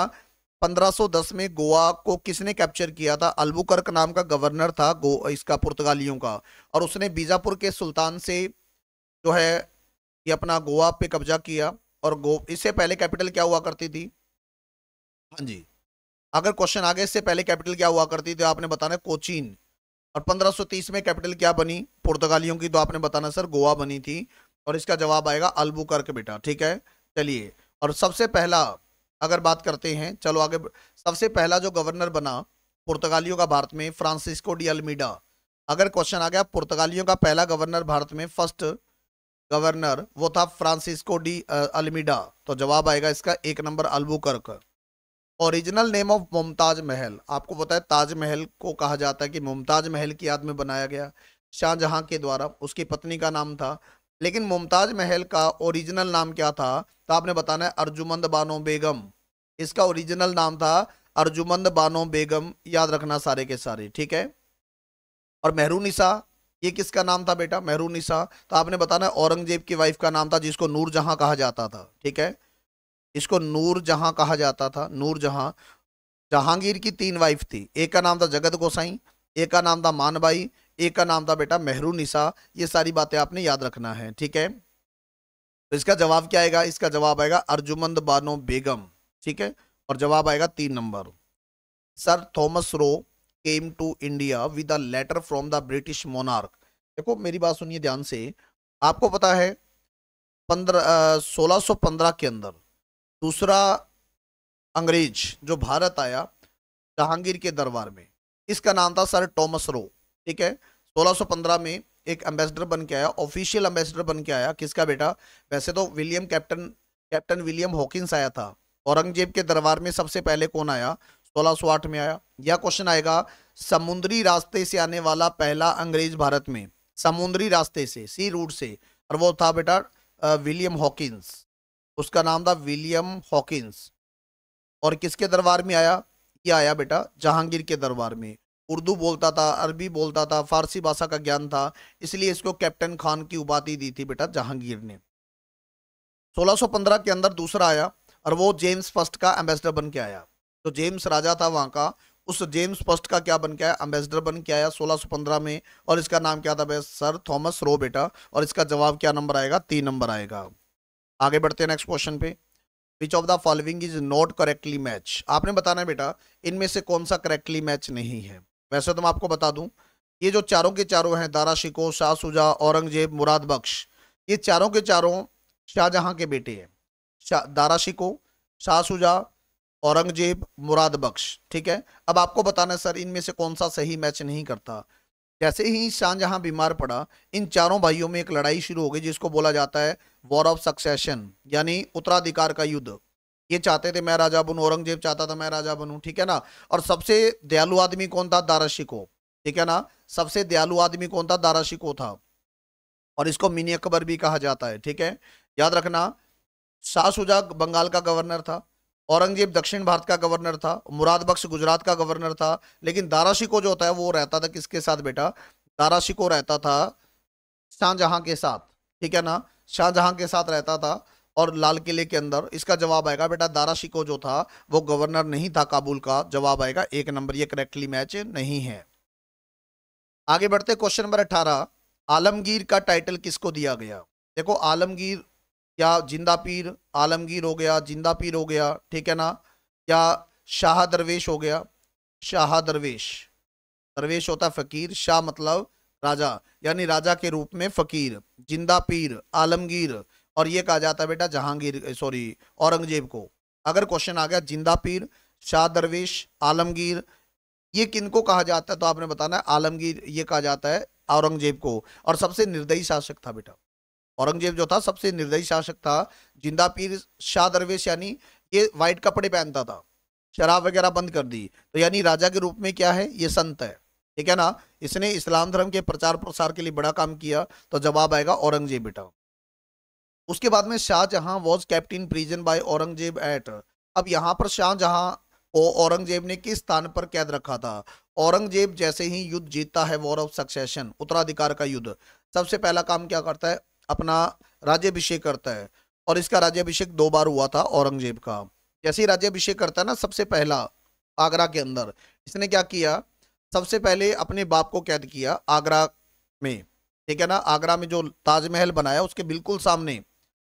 Speaker 1: 1510 में गोवा को किसने कैप्चर किया था अल्बुकर्क नाम का गवर्नर था गो इसका पुर्तगालियों का और उसने बीजापुर के सुल्तान से जो है ये अपना गोवा पे कब्जा किया और गो इससे पहले कैपिटल क्या हुआ करती थी हाँ जी अगर क्वेश्चन आगे इससे पहले कैपिटल क्या हुआ करती थी तो आपने बताना कोचीन और 1530 में कैपिटल क्या बनी पुर्तगालियों की तो आपने बताना सर गोवा बनी थी और इसका जवाब आएगा अल्बू करके बेटा ठीक है चलिए और सबसे पहला अगर बात करते हैं चलो आगे सबसे पहला जो गवर्नर बना पुर्तगालियों का भारत में फ्रांसिस्को डी अल्मीडा अगर क्वेश्चन आ गया पुर्तगालियों का पहला गवर्नर भारत में फर्स्ट गवर्नर वो था फ्रांसिस्को डी अल्मीडा तो जवाब आएगा इसका एक नंबर अल्बू original name of Mumtaz Mahal आपको पता है ताजमहल को कहा जाता है कि मुमताज महल की याद में बनाया गया शाहजहां के द्वारा उसकी पत्नी का नाम था लेकिन मुमताज महल का ओरिजिनल नाम क्या था तो आपने बताना है अर्जुमंद बानो बेगम इसका ओरिजिनल नाम था अर्जुमंद बानो बेगम याद रखना सारे के सारे ठीक है और मेहरूनिसा ये किसका नाम था बेटा मेहरूनिसा तो आपने बताना है औरंगजेब की वाइफ का नाम था जिसको नूरजहां कहा जाता था ठीक है इसको नूर जहाँ कहा जाता था नूर जहाँ जहांगीर की तीन वाइफ थी एक का नाम था जगत गोसाई एक का नाम था मानबाई एक का नाम था बेटा मेहरू निशा ये सारी बातें आपने याद रखना है ठीक है तो इसका जवाब क्या आएगा इसका जवाब आएगा अर्जुमंद बानो बेगम ठीक है और जवाब आएगा तीन number sir Thomas Roe came to India with a letter from the British monarch देखो मेरी बात सुनिए ध्यान से आपको पता है पंद्रह सोलह के अंदर दूसरा अंग्रेज जो भारत आया जहांगीर के दरबार में इसका नाम था सर टॉमस रो ठीक है 1615 में एक एम्बेसडर बन के आया ऑफिशियल एम्बेसडर बन के आया किसका बेटा वैसे तो William captain captain William Hawkins आया था औरंगजेब के दरबार में सबसे पहले कौन आया 1608 में आया यह क्वेश्चन आएगा समुद्री रास्ते से आने वाला पहला अंग्रेज भारत में समुद्री रास्ते से सी रूट से और वो था बेटा विलियम हॉकिंस उसका नाम था विलियम हॉकिंस और किसके दरबार में आया ये आया बेटा जहांगीर के दरबार में उर्दू बोलता था अरबी बोलता था फारसी भाषा का ज्ञान था इसलिए इसको कैप्टन खान की उपाधि दी थी बेटा जहांगीर ने 1615 के अंदर दूसरा आया और वो जेम्स फर्स्ट का एम्बेसडर बन के आया तो जेम्स राजा था वहाँ का उस जेम्स फर्स्ट का क्या बन के आया एम्बेसडर बन के आया 1615 में और इसका नाम क्या था सर थॉमस रो बेटा और इसका जवाब क्या नंबर आएगा तीन नंबर आएगा आगे बढ़ते हैं नेक्स्ट क्वेश्चन पे which of the following is not correctly match आपने बताना है बेटा इनमें से कौन सा करेक्टली मैच नहीं है वैसे तो मैं आपको बता दूं ये जो चारों के चारों हैं दारा शिको शाह सुजा औरंगजेब मुराद बख्श ये चारों के चारों शाहजहां के बेटे हैं शा, दारा शिको शाह सुजा औरंगजेब मुराद बख्श ठीक है अब आपको बताना है सर इनमें से कौन सा सही मैच नहीं करता जैसे ही शाहजहां बीमार पड़ा इन चारों भाइयों में एक लड़ाई शुरू हो गई जिसको बोला जाता है वॉर ऑफ सक्सेशन यानी उत्तराधिकार का युद्ध ये चाहते थे मैं राजा बनू औरंगजेब चाहता था मैं राजा बनू ठीक है ना और सबसे दयालु आदमी कौन था दारा शिको ठीक है ना सबसे दयालु आदमी कौन था दारा शिको था और इसको मिनी अकबर भी कहा जाता है ठीक है याद रखना शाह शुजा बंगाल का गवर्नर था औरंगजेब दक्षिण भारत का गवर्नर था मुराद बख्श गुजरात का गवर्नर था लेकिन दाराशी को जो होता है वो रहता था किसके साथ बेटा दाराशी को रहता था शाहजहां के साथ ठीक है ना शाहजहां के साथ रहता था और लाल किले के अंदर इसका जवाब आएगा बेटा दारा शिको जो था वो गवर्नर नहीं था काबुल का जवाब आएगा एक नंबर ये करेक्टली मैच नहीं है आगे बढ़ते क्वेश्चन नंबर अठारह आलमगीर का टाइटल किसको दिया गया देखो आलमगीर या जिंदा पीर आलमगीर हो गया जिंदा पीर हो गया ठीक है ना या शाह दरवेश हो गया शाह दरवेश दरवेश होता है फ़कीर शाह मतलब राजा यानी राजा के रूप में फ़कीर जिंदा पीर आलमगीर और ये कहा जाता है बेटा जहांगीर सॉरी औरंगजेब को अगर क्वेश्चन आ गया जिंदा पीर शाह दरवेश आलमगीर ये किन को कहा जाता है तो आपने बताना है आलमगीर ये कहा जाता है औरंगजेब को और सबसे निर्दयी शासक था बेटा औरंगजेब जो था सबसे निर्दयी शासक था जिंदा पीर शाह दरवेश यानी ये वाइट कपड़े पहनता था शराब वगैरह बंद कर दी तो यानी राजा के रूप में क्या है ये संत है ठीक है ना इसने इस्लाम धर्म के प्रचार प्रसार के लिए बड़ा काम किया तो जवाब आएगा औरंगजेब बेटा उसके बाद में Shahjahan was kept in prison by Aurangzeb at अब यहाँ पर शाहजहां को औरंगजेब ने किस स्थान पर कैद रखा था औरंगजेब जैसे ही युद्ध जीतता है वॉर ऑफ सक्सेशन उत्तराधिकार का युद्ध सबसे पहला काम क्या करता है अपना राज्यभिषेक करता है और इसका राज्यभिषेक दो बार हुआ था औरंगजेब का जैसे ही राज्यभिषेक करता है ना सबसे पहला आगरा के अंदर इसने क्या किया सबसे पहले अपने बाप को कैद किया आगरा में ठीक है ना आगरा में जो ताजमहल बनाया उसके बिल्कुल सामने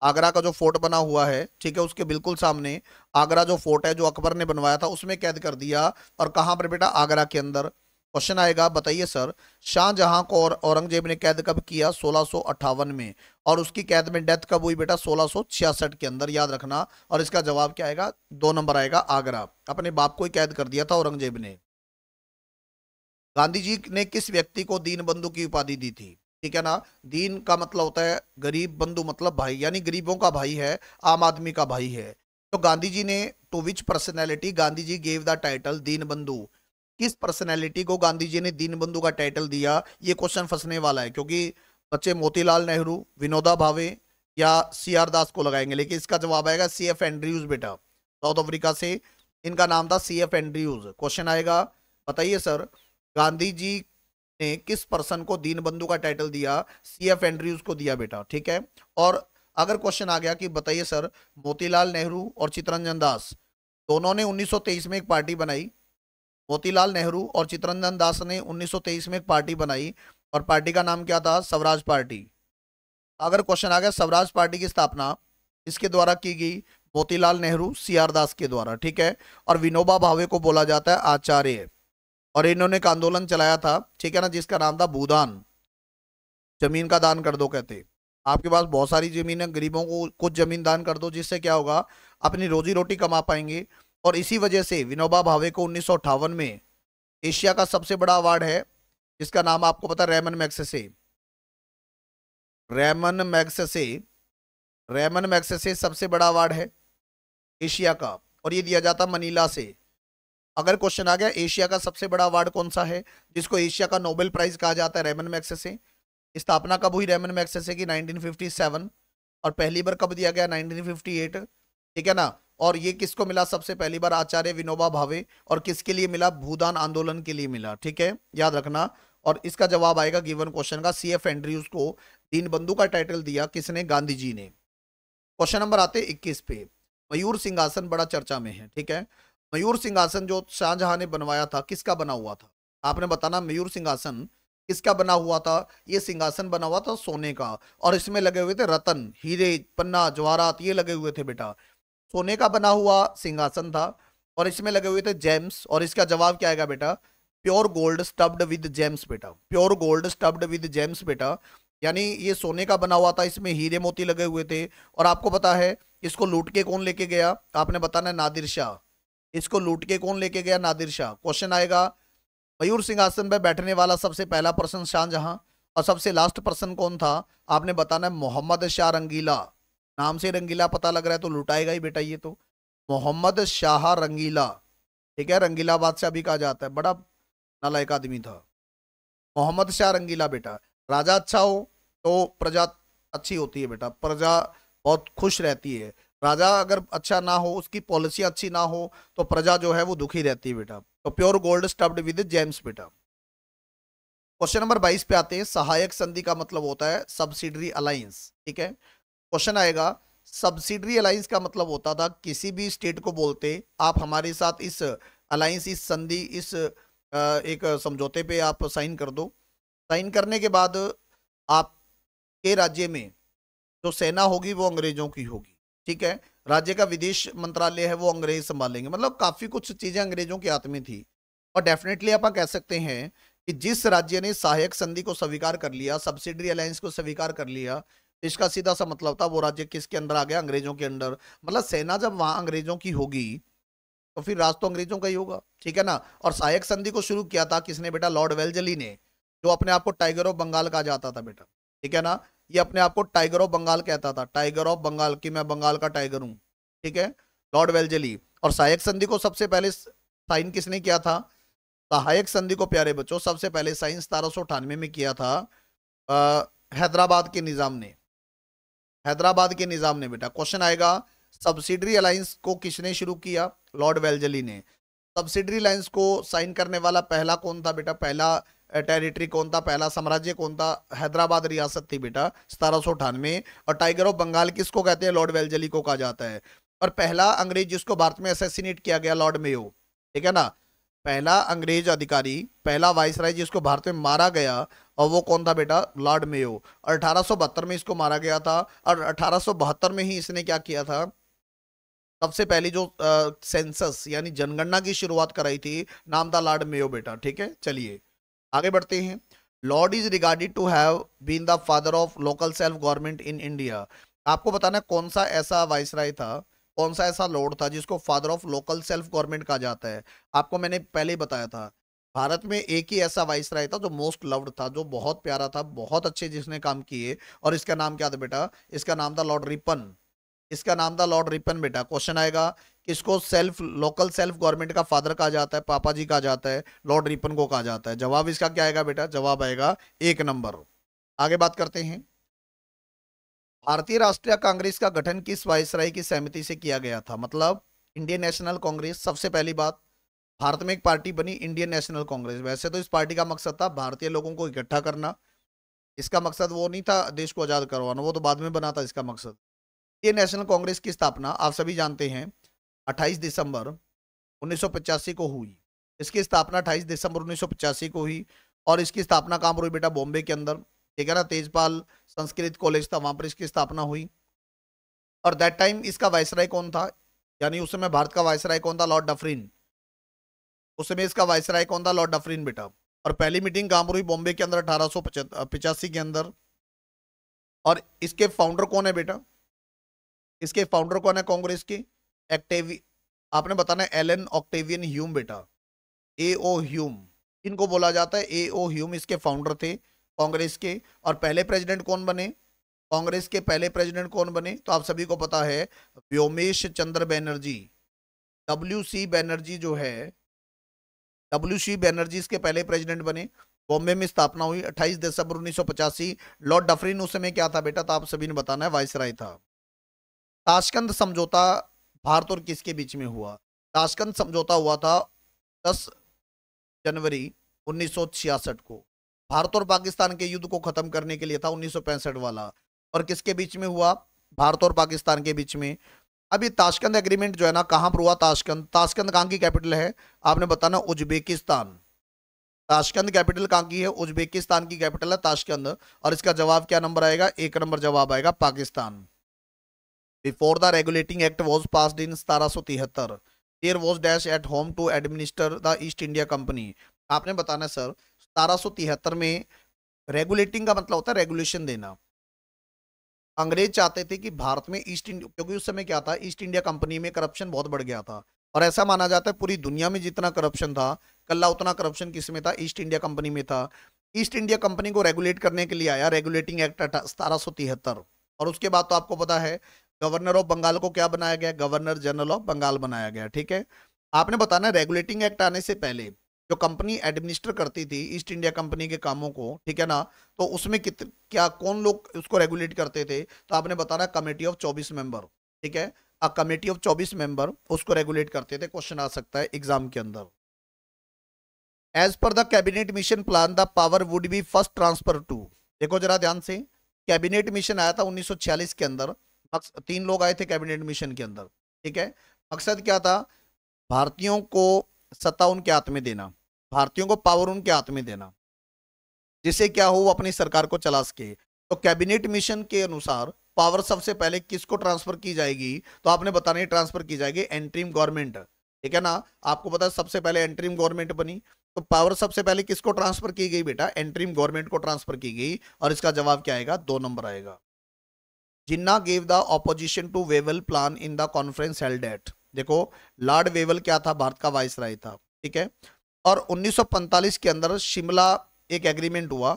Speaker 1: आगरा का जो फोर्ट बना हुआ है ठीक है उसके बिल्कुल सामने आगरा जो फोर्ट है जो अकबर ने बनवाया था उसमें कैद कर दिया और कहाँ पर बेटा आगरा के अंदर क्वेश्चन आएगा बताइए सर शाहजहां को और औरंगजेब ने कैद कब किया सोलह में और उसकी कैद में डेथ कब हुई बेटा सोलह के अंदर याद रखना और इसका जवाब क्या आएगा दो नंबर आएगा आगरा अपने बाप को ही कैद कर दिया था औरंगजेब ने गांधी जी ने किस व्यक्ति को दीन बंधु की उपाधि दी थी ठीक है ना दीन का मतलब होता है गरीब बंधु मतलब भाई यानी गरीबों का भाई है आम आदमी का भाई है तो गांधी जी ने to which personality Gandhi ji gave the title Deen Bandhu किस पर्सनैलिटी को गांधी जी ने दीनबंधु का टाइटल दिया ये क्वेश्चन फंसने वाला है क्योंकि बच्चे मोतीलाल नेहरू विनोदा भावे या सी आर दास को लगाएंगे लेकिन इसका जवाब आएगा सी एफ एंड्रयूज बेटा साउथ अफ्रीका से इनका नाम था सी एफ एंड्रयूज क्वेश्चन आएगा बताइए सर गांधी जी ने किस पर्सन को दीनबंधु का टाइटल दिया सी एफ एंड्रयूज को दिया बेटा ठीक है और अगर क्वेश्चन आ गया कि बताइए सर मोतीलाल नेहरू और चितरंजन दास दोनों ने 1923 में एक पार्टी बनाई मोतीलाल नेहरू और चित्रंजन दास ने 1923 में एक पार्टी बनाई और पार्टी का नाम क्या था स्वराज पार्टी अगर क्वेश्चन आ गया स्वराज पार्टी की स्थापना इसके द्वारा की गई मोतीलाल नेहरू सी आर दास के द्वारा ठीक है और विनोबा भावे को बोला जाता है आचार्य और इन्होंने एक आंदोलन चलाया था ठीक है ना जिसका नाम था भूदान जमीन का दान कर दो कहते आपके पास बहुत सारी जमीन है गरीबों को कुछ जमीन दान कर दो जिससे क्या होगा अपनी रोजी रोटी कमा पाएंगे और इसी वजह से विनोबा भावे को उन्नीस में एशिया का सबसे बड़ा अवार्ड है जिसका नाम आपको पता Ramon Magsaysay Ramon Magsaysay Ramon से सबसे बड़ा अवार्ड है एशिया का और ये दिया जाता मनीला से अगर क्वेश्चन आ गया एशिया का सबसे बड़ा अवार्ड कौन सा है जिसको एशिया का नोबेल प्राइज कहा जाता है रेमन से स्थापना कब हुई रेमन से की 1957 और पहली बार कब दिया गया 1958 ठीक है ना और ये किसको मिला सबसे पहली बार आचार्य विनोबा भावे और किसके लिए मिला भूदान आंदोलन के लिए मिला ठीक है याद रखना और इसका जवाब आएगा गिवन क्वेश्चन का सी एफ एंड्रयूज को दीनबंधु का टाइटल दिया किसने गांधी जी ने क्वेश्चन नंबर आते इक्कीस पे मयूर सिंहासन बड़ा चर्चा में है ठीक है मयूर सिंहासन जो शाहजहां ने बनवाया था किसका बना हुआ था आपने बताना मयूर सिंहासन किसका बना हुआ था ये सिंहासन बना हुआ था सोने का और इसमें लगे हुए थे रतन हीरे पन्ना जवाहरात ये लगे हुए थे बेटा सोने का बना हुआ सिंहासन था और इसमें लगे हुए थे जेम्स और इसका जवाब क्या आएगा बेटा pure gold studded with gems बेटा pure gold studded with gems बेटा यानी ये सोने का बना हुआ था इसमें हीरे मोती लगे हुए थे और आपको पता है इसको लूट के कौन लेके गया आपने बताना है नादिर शाह इसको लूट के कौन लेके गया नादिर शाह क्वेश्चन आएगा मयूर सिंहासन पर बैठने वाला सबसे पहला पर्सन शाहजहां और सबसे लास्ट पर्सन कौन था आपने बताना है मोहम्मद शाह रंगीला नाम से रंगीला पता लग रहा है तो लुटाएगा ही बेटा ये तो मोहम्मद शाह रंगीला ठीक है रंगीलाबाद से अभी कहा जाता है बड़ा नालायक आदमी था मोहम्मद शाह रंगीला बेटा राजा अच्छा हो तो प्रजा अच्छी होती है बेटा प्रजा बहुत खुश रहती है राजा अगर अच्छा ना हो उसकी पॉलिसी अच्छी ना हो तो प्रजा जो है वो दुखी रहती है बेटा तो pure gold studded with gems बेटा क्वेश्चन नंबर बाईस पे आते हैं सहायक संधि का मतलब होता है सब्सिडरी अलायंस ठीक है क्वेश्चन आएगा सब्सिडरी अलायंस का मतलब होता था किसी भी स्टेट को बोलते आप हमारे साथ इस अलायंस इस संधि इस एक समझौते पे आप साइन कर दो साइन करने के बाद के राज्य में जो सेना होगी वो अंग्रेजों की होगी ठीक है राज्य का विदेश मंत्रालय है वो अंग्रेज संभालेंगे मतलब काफ़ी कुछ चीज़ें अंग्रेजों के हाथ में थी और डेफिनेटली आप कह सकते हैं कि जिस राज्य ने सहायक संधि को स्वीकार कर लिया सब्सिडरी अलायंस को स्वीकार कर लिया इसका सीधा सा मतलब था वो राज्य किसके अंदर आ गया अंग्रेजों के अंदर मतलब सेना जब वहां अंग्रेजों की होगी तो फिर राज तो अंग्रेजों का ही होगा ठीक है ना और सहायक संधि को शुरू किया था किसने बेटा लॉर्ड वेलजली ने जो अपने आप को टाइगर ऑफ बंगाल कहा जाता था बेटा ठीक है ना ये अपने आप को टाइगर ऑफ बंगाल कहता था टाइगर ऑफ बंगाल की मैं बंगाल का टाइगर हूँ ठीक है लॉर्ड वेलजली और सहायक संधि को सबसे पहले साइन किसने किया था सहायक संधि को प्यारे बच्चों सबसे पहले साइन सतारह में किया था आ, हैदराबाद के निज़ाम ने हैदराबाद के निज़ाम ने बेटा क्वेश्चन आएगा सब्सिडरी अलायंस को किसने शुरू किया लॉर्ड वेलजली ने सब्सिडरी अलायंस को साइन करने वाला पहला कौन था बेटा पहला टेरिटरी कौन था पहला साम्राज्य कौन था हैदराबाद रियासत थी बेटा सतारह और टाइगर ऑफ बंगाल किसको कहते हैं लॉर्ड वेलजली को कहा जाता है और पहला अंग्रेज जिसको भारत में असेसिनेट किया गया लॉर्ड मेयो ठीक है ना पहला अंग्रेज अधिकारी पहला वाइसराय जिसको भारत में मारा गया और वो कौन था बेटा लॉर्ड मेयो और अठारह में इसको मारा गया था और अठारह में ही इसने क्या किया था सबसे पहले जो सेंसस यानी जनगणना की शुरुआत कराई थी नाम था लॉर्ड मेयो बेटा ठीक है चलिए आगे बढ़ते हैं lord is regarded to have been the father of local self government in India आपको बताना कौन सा ऐसा वाइसराय था कौन सा ऐसा लॉर्ड था जिसको father of local self government कहा जाता है आपको मैंने पहले ही बताया था भारत में एक ही ऐसा वाइस राय था जो मोस्ट लव्ड था जो बहुत प्यारा था बहुत अच्छे जिसने काम किए और इसका नाम क्या था बेटा इसका नाम था लॉर्ड रिपन इसका नाम था लॉर्ड रिपन बेटा क्वेश्चन आएगा किसको सेल्फ लोकल सेल्फ गवर्नमेंट का फादर कहा जाता है पापा जी कहा जाता है लॉर्ड रिपन को कहा जाता है जवाब इसका क्या आएगा बेटा जवाब आएगा एक नंबर आगे बात करते हैं भारतीय राष्ट्रीय कांग्रेस का गठन किस वायसराय की सहमति से किया गया था मतलब इंडियन नेशनल कांग्रेस सबसे पहली बात भारत में एक पार्टी बनी इंडियन नेशनल कांग्रेस वैसे तो इस पार्टी का मकसद था भारतीय लोगों को इकट्ठा करना इसका मकसद वो नहीं था देश को आज़ाद करवाना वो तो बाद में बना था इसका मकसद ये नेशनल कांग्रेस की स्थापना आप सभी जानते हैं 28 दिसंबर 1985 को हुई इसकी स्थापना 28 दिसंबर 1985 को हुई और इसकी स्थापना कहाँ पर हुई बेटा बॉम्बे के अंदर ठीक है ना तेजपाल संस्कृत कॉलेज था वहां पर इसकी स्थापना हुई और दैट टाइम इसका वायसराय कौन था यानी उस समय भारत का वायसराय कौन था लॉर्ड डफरीन उस समय इसका वायसराय कौन था लॉर्ड डफरीन बेटा और पहली मीटिंग काम हुई बॉम्बे के अंदर अठारह के अंदर और इसके फाउंडर कौन है बेटा इसके फाउंडर कौन है कांग्रेस की एक्टेवी आपने बताना एलन ऑक्टेवियन ह्यूम बेटा ए ओ ह्यूम इनको बोला जाता है ए ओ ह्यूम इसके फाउंडर थे कांग्रेस के और पहले प्रेसिडेंट कौन बने कांग्रेस के पहले प्रेसिडेंट कौन बने तो आप सभी को पता है व्योमेश चंद्र बैनर्जी डब्ल्यू सी बैनर्जी जो है डब्ल्यू सी बैनर्जी इसके पहले प्रेसिडेंट बने बॉम्बे में स्थापना हुई 28 दिसंबर उन्नीस लॉर्ड डफरिन उस समय क्या था बेटा तो आप सभी ने बताना है राय था ताशकंद समझौता भारत और किसके बीच में हुआ ताशकंद समझौता हुआ था दस जनवरी उन्नीस को भारत और पाकिस्तान के युद्ध को खत्म करने के लिए था उन्नीस वाला और किसके बीच में हुआ भारत और पाकिस्तान के बीच में अभी ताशकंद एग्रीमेंट जो है ना कहां पर हुआ ताशकंद ताशकंद कहां की कैपिटल है आपने बताना उज्बेकिस्तान ताशकंद कैपिटल कहां की है उज्बेकिस्तान की कैपिटल है ताशकंद और इसका जवाब क्या नंबर आएगा एक नंबर जवाब आएगा Pakistan before the regulating act was pass in सतारह सौ तिहत्तर was dash at home to administer the East India company आपने बताना सर सतारह में रेगुलेटिंग का मतलब होता है रेगुलेशन देना अंग्रेज चाहते थे कि भारत में ईस्ट इंडिया क्योंकि उस समय क्या था ईस्ट इंडिया कंपनी में करप्शन बहुत बढ़ गया था और ऐसा माना जाता है पूरी दुनिया में जितना करप्शन था कल्ला उतना करप्शन किस में था ईस्ट इंडिया कंपनी में था ईस्ट इंडिया कंपनी को रेगुलेट करने के लिए आया रेगुलेटिंग एक्ट सतारह और उसके बाद तो आपको पता है गवर्नर ऑफ बंगाल को क्या बनाया गया गवर्नर जनरल ऑफ बंगाल बनाया गया ठीक है आपने बताना रेगुलेटिंग एक्ट आने से पहले जो कंपनी एडमिनिस्टर करती थी ईस्ट इंडिया कंपनी के कामों को ठीक है ना तो उसमें कित क्या कौन लोग उसको रेगुलेट करते थे तो आपने बताना कमेटी ऑफ चौबीस मेंबर ठीक है अ कमेटी ऑफ चौबीस मेंबर उसको रेगुलेट करते थे क्वेश्चन आ सकता है एग्जाम के अंदर as per the cabinet mission plan the power would be first transfer to देखो जरा ध्यान से कैबिनेट मिशन आया था उन्नीस के अंदर तीन लोग आए थे कैबिनेट मिशन के अंदर ठीक है मकसद क्या था भारतीयों को सत्ता उनके हाथ में देना भारतीयों को पावर उनके हाथ में देना जिससे क्या हो वो अपनी सरकार को चला सके तो कैबिनेट मिशन के अनुसार पावर सबसे पहले किसको ट्रांसफर की जाएगी तो आपने बताने ट्रांसफर की जाएगी एंट्रीम गवर्नमेंट ठीक है ना आपको पता सबसे पहले एंट्रीम गवर्नमेंट बनी तो पावर सबसे पहले किसको ट्रांसफर की गई बेटा एंट्रीम गवर्नमेंट को ट्रांसफर की गई और इसका जवाब क्या आएगा दो नंबर आएगा Jinnah gave the opposition to Wavell plan in the conference held at देखो लॉर्ड वेवल क्या था भारत का वाइस राय था ठीक है और 1945 के अंदर शिमला एक एग्रीमेंट हुआ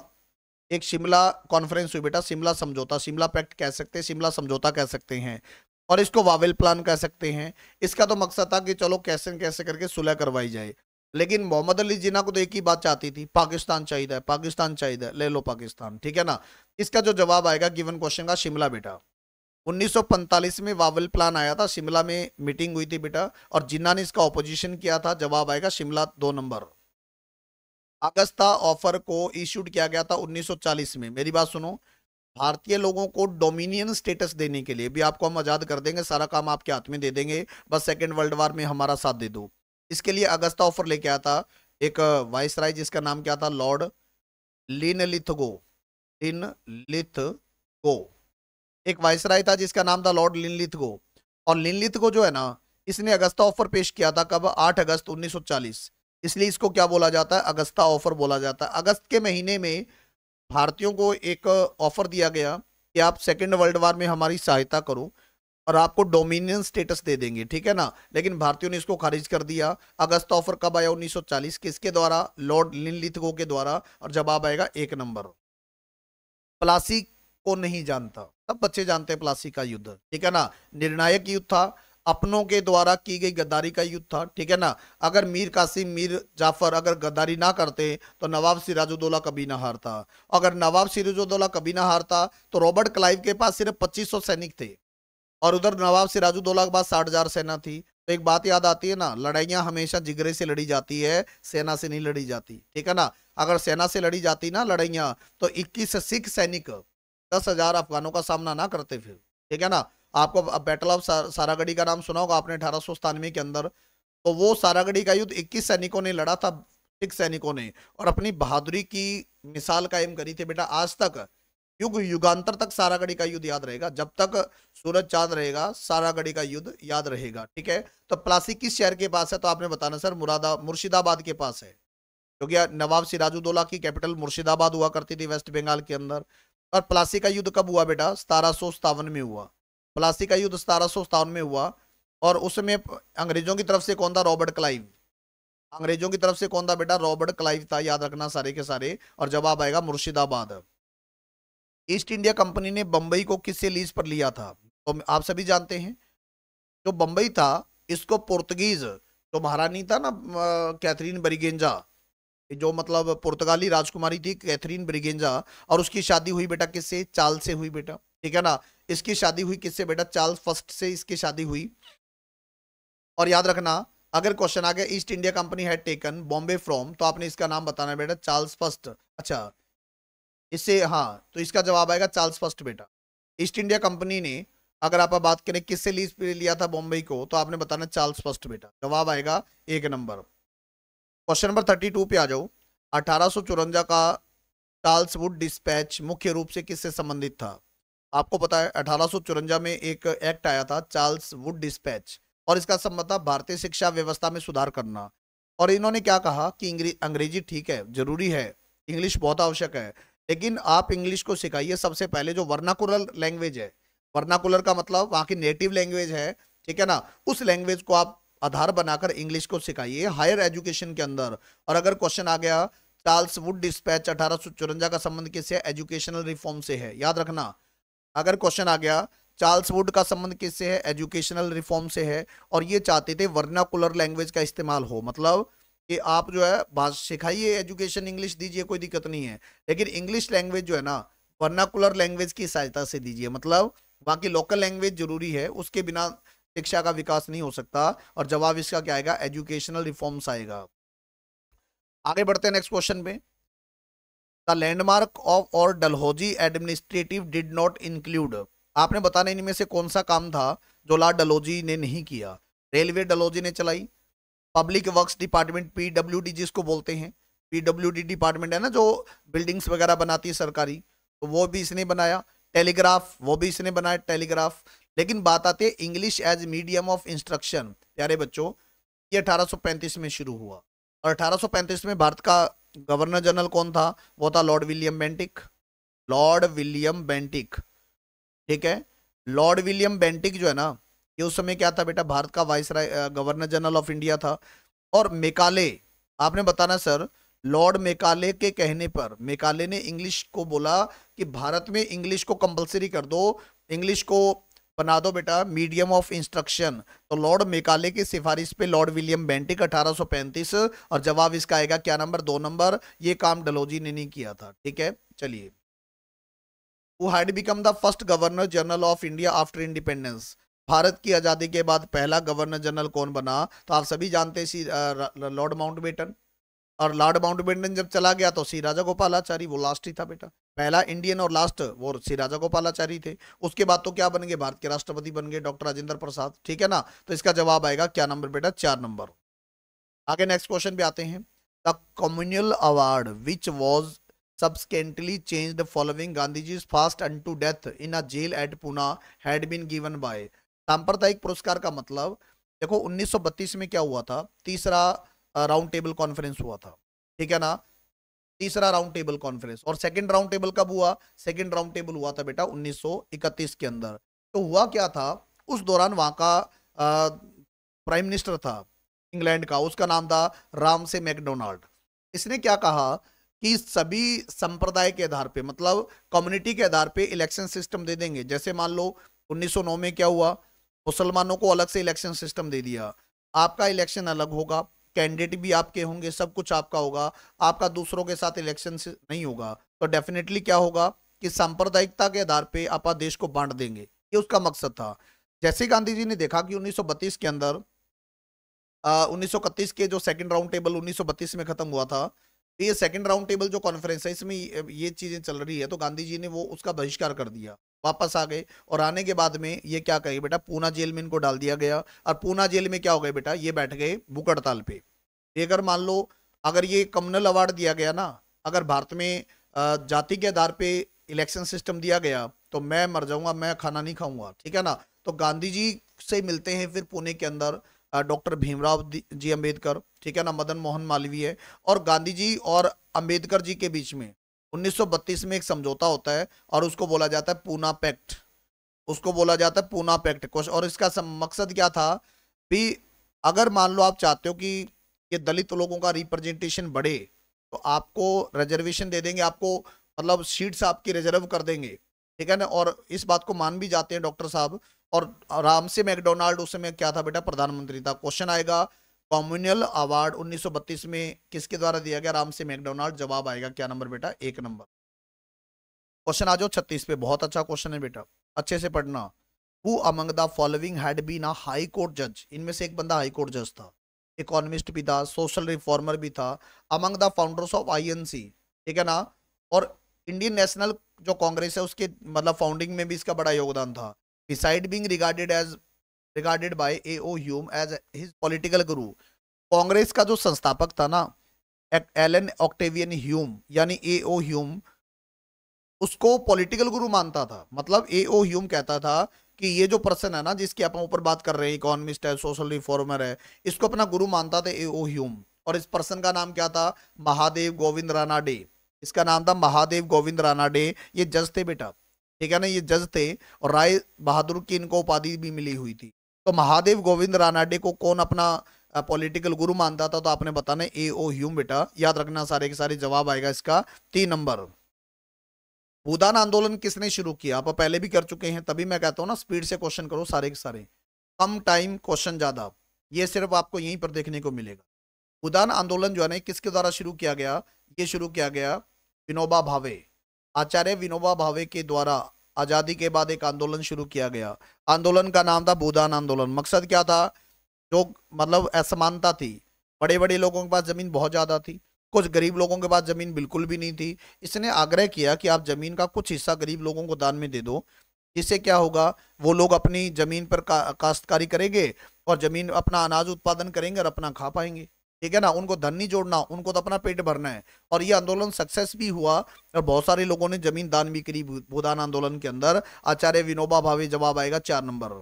Speaker 1: एक शिमला कॉन्फ्रेंस हुई बेटा शिमला समझौता शिमला पैक्ट कह सकते हैं शिमला समझौता कह सकते हैं और इसको वावेल प्लान कह सकते हैं इसका तो मकसद था कि चलो कैसे कैसे करके सुलह करवाई जाए लेकिन मोहम्मद अली जिना को तो एक ही बात चाहती थी पाकिस्तान चाहिए पाकिस्तान चाहिए ले लो पाकिस्तान ठीक है ना इसका जो जवाब आएगा गिवन क्वेश्चन का शिमला बेटा 1945 में वावल प्लान आया था शिमला में मीटिंग हुई थी बेटा और जिन्ना ने इसका ऑपोजिशन किया था जवाब आएगा शिमला दो नंबर अगस्ता ऑफर को इश्यूड किया गया था 1940 में मेरी बात सुनो भारतीय लोगों को डोमिनियन स्टेटस देने के लिए भी आपको हम आज़ाद कर देंगे सारा काम आपके हाथ में दे देंगे बस सेकेंड वर्ल्ड वार में हमारा साथ दे दो इसके लिए अगस्ता ऑफर लेके आया था एक वाइस राय जिसका नाम क्या था लॉर्ड लिन लिथगो लिन लिथ गो एक वायसराय था जिसका नाम था लॉर्ड लिनलिथ और लिनलिथ जो है ना इसने अगस्ता ऑफर पेश किया था कब 8 अगस्त 1940 इसलिए इसको क्या बोला जाता है अगस्ता ऑफर बोला जाता है अगस्त के महीने में भारतीयों को एक ऑफर दिया गया कि आप सेकेंड वर्ल्ड वार में हमारी सहायता करो और आपको डोमिनियन स्टेटस दे देंगे ठीक है ना लेकिन भारतीयों ने इसको खारिज कर दिया अगस्त ऑफर कब आया 1940 किसके द्वारा लॉर्ड लिनलिथगो के द्वारा और जवाब आएगा एक नंबर प्लासी को नहीं जानता सब बच्चे जानते हैं प्लासी का युद्ध ठीक है ना निर्णायक युद्ध था अपनों के द्वारा की गई गद्दारी का युद्ध था ठीक है ना अगर मीर कासिम मीर जाफर अगर गद्दारी ना करते तो नवाब सिराजुद्दौला कभी ना हारता अगर नवाब सिराजुद्दौला कभी ना हारता तो रॉबर्ट क्लाइव के पास सिर्फ 2500 सैनिक थे और उधर नवाब सिराजुद्दौला के पास साठ हजार सेना थी तो एक बात याद आती है ना लड़ाइयाँ हमेशा जिगरे से लड़ी जाती है सेना से नहीं लड़ी जाती ठीक है ना अगर सेना से लड़ी जाती ना लड़ाइयाँ तो इक्कीस सिख सैनिक दस हजार अफगानों का सामना ना करते फिर ठीक है ना आपको बैटल ऑफ सार, सारागढ़ी का नाम सुना होगा आपने अठारह के अंदर तो वो सारागढ़ी का युद्ध 21 सैनिकों ने लड़ा था सिख सैनिकों ने और अपनी बहादुरी की मिसाल कायम करी थी बेटा आज तक युग युगांतर तक सारागढ़ी का युद्ध याद रहेगा जब तक सूरज चांद रहेगा सारागढ़ी का युद्ध याद रहेगा ठीक है तो प्लासी किस शहर के पास है तो आपने बताना सर मुरादा मुर्शिदाबाद के पास है क्योंकि नवाब सिराजुद्दौला की कैपिटल मुर्शिदाबाद हुआ करती थी वेस्ट बंगाल के अंदर और प्लासी का युद्ध कब हुआ बेटा सतारह सौ सतावन में हुआ प्लासी का युद्ध सतारह सौ सतावन में हुआ और उसमें अंग्रेजों की तरफ से कौन था रॉबर्ट क्लाइव अंग्रेजों की तरफ से कौन था बेटा रॉबर्ट क्लाइव था याद रखना सारे के सारे और जवाब आएगा मुर्शिदाबाद ईस्ट इंडिया कंपनी ने बंबई को किससे लीज पर लिया था तो आप सभी जानते हैं जो बंबई था इसको पुर्तगीज जो महारानी था ना कैथरीन बरिगेंजा जो मतलब पुर्तगाली राजकुमारी थी कैथरीन ब्रिगेंजा और उसकी शादी हुई बेटा किससे चाल से हुई बेटा ठीक है ना इसकी शादी हुई किससे बेटा चार्ल्स फर्स्ट से इसकी शादी हुई और याद रखना अगर क्वेश्चन आ गया East India company had taken Bombay from तो आपने इसका नाम बताना बेटा चार्ल्स फर्स्ट अच्छा इससे हाँ तो इसका जवाब आएगा चार्ल्स फर्स्ट बेटा ईस्ट इंडिया कंपनी ने अगर आप बात करें किससे लीज पे लिया था बॉम्बे को तो आपने बताना चार्ल्स फर्स्ट बेटा जवाब आएगा एक number question number thirty two पे आ जाओ अठारह का टाल्सवुड डिस्पैच मुख्य रूप से किससे संबंधित था आपको पता है अठारह में एक एक्ट आया था चार्ल्स वुड डिस्पैच और इसका संबंध था मतलब भारतीय शिक्षा व्यवस्था में सुधार करना और इन्होंने क्या कहा कि अंग्रेजी ठीक है जरूरी है इंग्लिश बहुत आवश्यक है लेकिन आप इंग्लिश को सिखाइए सबसे पहले जो वर्नाकुलर लैंग्वेज है वर्नाकुलर का मतलब वहाँ की नेटिव लैंग्वेज है ठीक है ना उस लैंग्वेज को आप आधार बनाकर इंग्लिश को सिखाइए हायर एजुकेशन के अंदर और अगर क्वेश्चन आ गया चार्ल्स वुड डिस्पैच अठारह का संबंध किससे एजुकेशनल रिफॉर्म से है याद रखना अगर क्वेश्चन आ गया चार्ल्स वुड का संबंध किससे है एजुकेशनल रिफॉर्म से है और ये चाहते थे वर्नाकुलर लैंग्वेज का इस्तेमाल हो मतलब कि आप जो है बात सिखाइए एजुकेशन इंग्लिश दीजिए कोई दिक्कत नहीं है लेकिन इंग्लिश लैंग्वेज जो है ना वर्नाकुलर लैंग्वेज की सहायता से दीजिए मतलब बाकी लोकल लैंग्वेज जरूरी है उसके बिना शिक्षा का विकास नहीं हो सकता और जवाब इसका क्या आएगा एजुकेशनल रिफॉर्म्स आएगा आगे बढ़ते हैं नेक्स्ट क्वेश्चन पे द लैंडमार्क ऑफ और Dalhousie administrative did not include आपने बताना इनमें से कौन सा काम था जो ला डलहौजी ने नहीं किया रेलवे डलहौजी ने चलाई पब्लिक वर्क्स डिपार्टमेंट डी जिसको बोलते हैं पीडब्ल्यूडी डिपार्टमेंट है ना जो बिल्डिंग्स वगैरह बनाती है सरकारी तो वो भी इसने बनाया टेलीग्राफ वो भी इसने बनाया टेलीग्राफ लेकिन बात आती है English as medium of instruction प्यारे बच्चों ये 1835 में शुरू हुआ और 1835 में भारत का गवर्नर जनरल कौन था वो था Lord William Bentinck Lord William Bentinck ठीक है लॉर्ड विलियम बेंटिक जो है ना ये उस समय क्या था बेटा भारत का vice governor general of India था और मेकाले आपने बताना सर लॉर्ड मेकाले के कहने पर मेकाले ने इंग्लिश को बोला कि भारत में इंग्लिश को कंपलसरी कर दो इंग्लिश को बना दो बेटा मीडियम ऑफ इंस्ट्रक्शन तो लॉर्ड मेकाले की सिफारिश पे लॉर्ड विलियम बेंटिक 1835 और जवाब इसका आएगा क्या नंबर दो नंबर ये काम डलोजी ने नहीं किया था ठीक है चलिए वो had become the first governor general of India after independence Bharat की आज़ादी के बाद पहला गवर्नर जनरल कौन बना तो आप सभी जानते हैं लॉर्ड बेटन और लॉर्ड माउंटबेंडन जब चला गया तो श्री राजा गोपालाचारी वो लास्ट ही था बेटा पहला इंडियन और लास्ट वो श्री राजा गोपालाचारी थे उसके बाद तो क्या बन गए भारत के राष्ट्रपति बन गए डॉक्टर राजेंद्र प्रसाद ठीक है ना तो इसका जवाब आएगा क्या नंबर बेटा चार नंबर आगे नेक्स्ट क्वेश्चन भी आते हैं the communal award which was subsequently change the following Gandhi ji fast unto death in a jail at Pune had been given by साम्प्रदायिक पुरस्कार का मतलब देखो 1932 में क्या हुआ था तीसरा राउंड टेबल कॉन्फ्रेंस हुआ था ठीक है ना तीसरा राउंड टेबल कॉन्फ्रेंस और सेकंड राउंड टेबल कब हुआ सेकंड राउंड टेबल हुआ था बेटा 1931 के अंदर तो हुआ क्या था उस दौरान वहां का प्राइम मिनिस्टर था इंग्लैंड का उसका नाम था राम से मैकडोनाल्ड इसने क्या कहा कि सभी संप्रदाय के आधार पे मतलब कम्युनिटी के आधार पे इलेक्शन सिस्टम दे देंगे जैसे मान लो 1909 में क्या हुआ मुसलमानों को अलग से इलेक्शन सिस्टम दे दिया आपका इलेक्शन अलग होगा कैंडिडेट भी आपके होंगे सब कुछ आपका होगा आपका दूसरों के साथ इलेक्शन नहीं होगा तो डेफिनेटली क्या होगा कि सांप्रदायिकता के आधार पर आप देश को बांट देंगे ये उसका मकसद था जैसे गांधी जी ने देखा कि उन्नीस के अंदर उन्नीस के जो सेकंड राउंड टेबल उन्नीस में खत्म हुआ था ये सेकंड राउंड टेबल जो कॉन्फ्रेंस है इसमें ये चीजें चल रही है तो गांधी जी ने वो उसका बहिष्कार कर दिया वापस आ गए और आने के बाद में ये क्या कहे बेटा पूना जेल में इनको डाल दिया गया और पूना जेल में क्या हो गए बेटा ये बैठ गए भूख हड़ताल पे अगर मान लो अगर ये कम्युनल अवार्ड दिया गया ना अगर भारत में जाति के आधार पे इलेक्शन सिस्टम दिया गया तो मैं मर जाऊंगा मैं खाना नहीं खाऊंगा ठीक है ना तो गांधी जी से मिलते हैं फिर पुणे के अंदर डॉक्टर भीमराव जी अम्बेडकर ठीक है ना मदन मोहन मालवीय और गांधी जी और अम्बेडकर जी के बीच में 1932 में एक समझौता होता है और उसको बोला जाता है पूना पैक्ट उसको बोला जाता है पूना पैक्ट और इसका मकसद क्या था भी अगर मान लो आप चाहते हो कि ये दलित लोगों का रिप्रेजेंटेशन बढ़े तो आपको रिजर्वेशन दे देंगे आपको मतलब सीट्स आपकी रिजर्व कर देंगे ठीक है ना और इस बात को मान भी जाते हैं डॉक्टर साहब और आराम से मैकडोनाल्ड उस समय क्या था बेटा प्रधानमंत्री था क्वेश्चन आएगा कॉम्युनल अवार्ड 1932 में किसके द्वारा दिया गया राम से मैकडोनाल्ड जवाब आएगा क्या नंबर बेटा एक नंबर क्वेश्चन आ जाओ छत्तीस पे बहुत अच्छा क्वेश्चन है बेटा अच्छे से पढ़ना who among the following had been a high court जज इनमें से एक बंदा हाई कोर्ट जज था इकोनॉमिस्ट भी था सोशल रिफॉर्मर भी था among the founders of INC ठीक है ना और इंडियन नेशनल जो कांग्रेस है उसके मतलब फाउंडिंग में भी इसका बड़ा योगदान था besides being regarded as regarded by A O Hume as his political guru Congress का जो संस्थापक था ना एलन ऑक्टेवियन ह्यूम यानी ए ओ ह्यूम उसको पॉलिटिकल गुरु मानता था मतलब ए ओ ह्यूम कहता था कि ये जो पर्सन है ना जिसकी आप ऊपर बात कर रहे हैं इकोनॉमिस्ट है सोशल रिफॉर्मर है इसको अपना गुरु मानता था ए ओ ह्यूम और इस पर्सन का नाम क्या था महादेव गोविंद राणा डे इसका नाम था महादेव गोविंद राणा डे ये जज थे बेटा ठीक है ना ये जज थे और राय बहादुर की इनको उपाधि भी मिली हुई थी तो महादेव गोविंद रानाडे को कौन अपना पॉलिटिकल गुरु मानता था तो आपने बताना ए ओ ह्यूम बेटा याद रखना सारे के सारे जवाब आएगा इसका तीन नंबर भूदान आंदोलन किसने शुरू किया आप पहले भी कर चुके हैं तभी मैं कहता हूं ना स्पीड से क्वेश्चन करो सारे के सारे कम टाइम क्वेश्चन ज़्यादा ये सिर्फ आपको यहीं पर देखने को मिलेगा भूदान आंदोलन जो है ना किसके द्वारा शुरू किया गया ये शुरू किया गया विनोबा भावे आचार्य विनोबा भावे के द्वारा आज़ादी के बाद एक आंदोलन शुरू किया गया आंदोलन का नाम था भूदान आंदोलन मकसद क्या था जो मतलब असमानता थी बड़े बड़े लोगों के पास ज़मीन बहुत ज़्यादा थी कुछ गरीब लोगों के पास ज़मीन बिल्कुल भी नहीं थी इसने आग्रह किया कि आप ज़मीन का कुछ हिस्सा गरीब लोगों को दान में दे दो इससे क्या होगा वो लोग अपनी ज़मीन पर का, काश्तकारी करेंगे और ज़मीन अपना अनाज उत्पादन करेंगे और अपना खा पाएंगे ठीक है ना उनको धन नहीं जोड़ना उनको तो अपना पेट भरना है और ये आंदोलन सक्सेस भी हुआ और बहुत सारे लोगों ने जमीन दान भी करी भूदान आंदोलन के अंदर आचार्य विनोबा भावे जवाब आएगा चार नंबर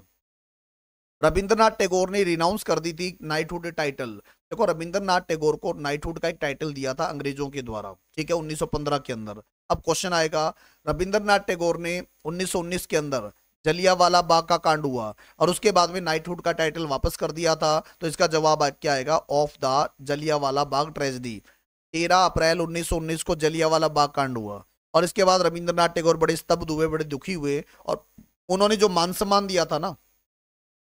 Speaker 1: रविंद्रनाथ टैगोर ने रिनाउंस कर दी थी नाइटहुड टाइटल देखो रविंद्रनाथ टैगोर को नाइटहुड का एक टाइटल दिया था अंग्रेजों के द्वारा ठीक है 1915 के अंदर अब क्वेश्चन आएगा रविंद्रनाथ टैगोर ने 1919 के अंदर जलिया वाला बाग का कांड हुआ और उसके बाद में नाइटहुड का टाइटल वापस कर दिया था तो इसका जवाब क्या आएगा ऑफ द जलिया वाला बाग ट्रेजडी तेरह अप्रैल 1919 को जलिया वाला बाग कांड हुआ और इसके बाद रविंद्रनाथ टैगोर बड़े स्तब्ध हुए बड़े दुखी हुए और उन्होंने जो मान सम्मान दिया था ना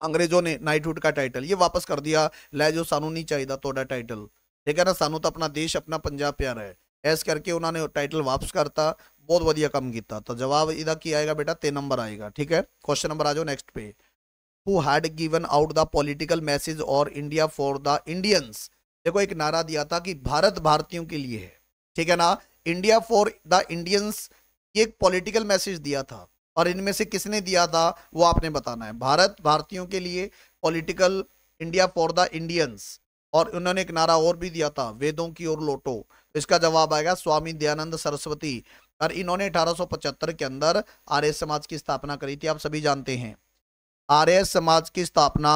Speaker 1: अंग्रेजों ने नाइटहुड का टाइटल ये वापस कर दिया लै जो सानू नहीं चाहिए तोड़ा टाइटल ठीक है ना सानू तो अपना देश अपना पंजाब प्यार है ऐस करके उन्होंने टाइटल वापस करता बहुत ਵਧੀਆ ਕੰਮ किया तो जवाब यदा की आएगा बेटा तीन नंबर आएगा ठीक है क्वेश्चन नंबर आ जाओ नैक्सट पे who had given out the political message और इंडिया फॉर द इंडियंस देखो एक नारा दिया था कि भारत भारतीयों के लिए है ठीक है ना इंडिया फॉर द इंडियंस एक पॉलिटिकल मैसेज दिया था और इनमें से किसने दिया था वो आपने बताना है भारत भारतीयों के लिए political India for the Indians और उन्होंने एक नारा और भी दिया था वेदों की ओर लोटो तो इसका जवाब आएगा स्वामी दयानंद सरस्वती और इन्होंने 1875 के अंदर आर्य समाज की स्थापना करी थी आप सभी जानते हैं आर्य समाज की स्थापना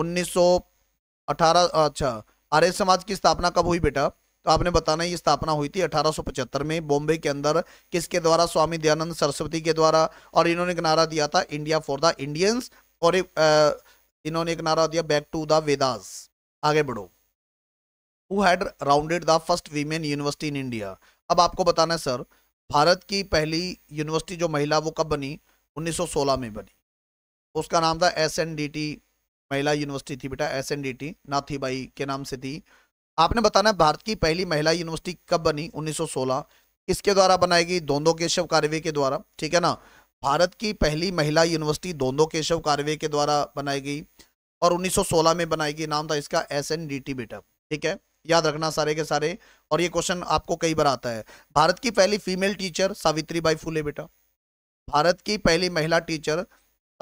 Speaker 1: 1918 अच्छा आर्य समाज की स्थापना कब हुई बेटा तो आपने बताना ये स्थापना हुई थी 1875 में बॉम्बे के अंदर किसके द्वारा स्वामी दयानंद सरस्वती के द्वारा और इन्होंने एक नारा दिया था इंडिया फॉर द इंडियंस और एक इन्होंने एक नारा दिया बैक टू द वेदास आगे बढ़ो who had founded the first women university in India अब आपको बताना है सर भारत की पहली यूनिवर्सिटी जो महिला वो कब बनी 1916 में बनी उसका नाम था एस महिला यूनिवर्सिटी थी बेटा एस नाथीबाई के नाम से थी आपने बताना है भारत की पहली महिला यूनिवर्सिटी कब बनी 1916 किसके द्वारा बनाई गई दोनों केशव कार्वे के द्वारा ठीक है ना भारत की पहली महिला यूनिवर्सिटी दोनों केशव कार्वे के द्वारा बनाई गई और 1916 में बनाई गई नाम था इसका एस बेटा ठीक है याद रखना सारे के सारे और ये क्वेश्चन आपको कई बार आता है भारत की पहली फीमेल टीचर सावित्री बाई फूले बेटा भारत की पहली महिला टीचर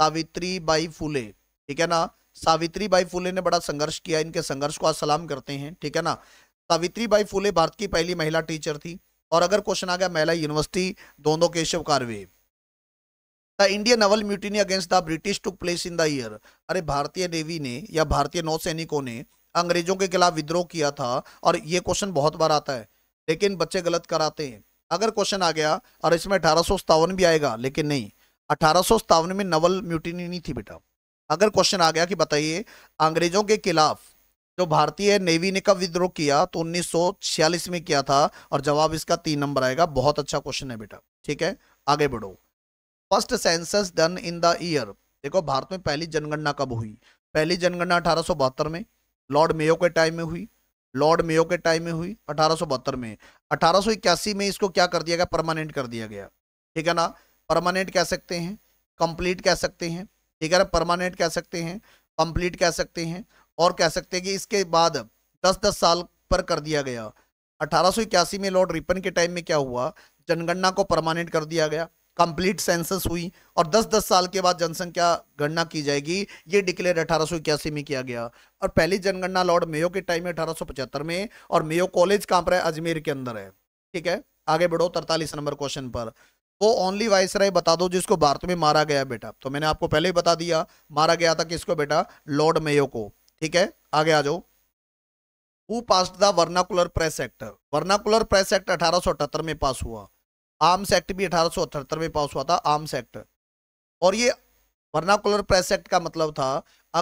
Speaker 1: सावित्री बाई फूले ठीक है ना सावित्री बाई फूले ने बड़ा संघर्ष किया इनके संघर्ष को आज सलाम करते हैं ठीक है ना सावित्री बाई फूले भारत की पहली महिला टीचर थी और अगर क्वेश्चन आ गया महिला यूनिवर्सिटी दोनों Keshav Karve the Indian naval mutiny against the British took place in the year अरे भारतीय नेवी ने या भारतीय नौसैनिकों ने अंग्रेजों के खिलाफ विद्रोह किया था और ये क्वेश्चन बहुत बार आता है लेकिन बच्चे गलत कराते हैं अगर क्वेश्चन आ गया और इसमें अठारह भी आएगा लेकिन नहीं अठारह में नवल म्यूटिनी नहीं थी बेटा अगर क्वेश्चन आ गया कि बताइए अंग्रेजों के खिलाफ जो भारतीय नेवी ने कब विद्रोह किया तो 1946 में किया था और जवाब इसका तीन नंबर आएगा बहुत अच्छा क्वेश्चन है बेटा ठीक है आगे बढ़ो first census done in the year देखो भारत में पहली जनगणना कब हुई पहली जनगणना अठारह में लॉर्ड मेयो के टाइम में हुई लॉर्ड मेयो के टाइम में हुई अठारह में अठारह में इसको क्या कर दिया गया परमानेंट कर दिया गया ठीक है ना परमानेंट कह सकते हैं कंप्लीट कह सकते हैं ठीक है ना परमानेंट कह सकते हैं कंप्लीट कह सकते हैं और कह सकते हैं कि इसके बाद 10-10 साल पर कर दिया गया अठारह में लॉर्ड रिपन के टाइम में क्या हुआ जनगणना को परमानेंट कर दिया गया कंप्लीट सेंसस हुई और 10-10 साल के बाद जनसंख्या गणना की जाएगी ये डिक्लेयर अठारह में किया गया और पहली जनगणना लॉर्ड मेयो के टाइम में अठारह में और मेयो कॉलेज कहाँ पर है अजमेर के अंदर है ठीक है आगे बढ़ो तरतालीस नंबर क्वेश्चन पर वो ओनली वाइस राय बता दो जिसको भारत में मारा गया बेटा तो मैंने आपको पहले ही बता दिया मारा गया था किसको बेटा लॉर्ड मेयो को ठीक है आगे आ जाओ who passed the vernacular press act vernacular press act अठारह में पास हुआ आर्म्स एक्ट भी अठारह में पास हुआ था आर्म्स एक्ट और ये वर्नाकुलर प्रेस एक्ट का मतलब था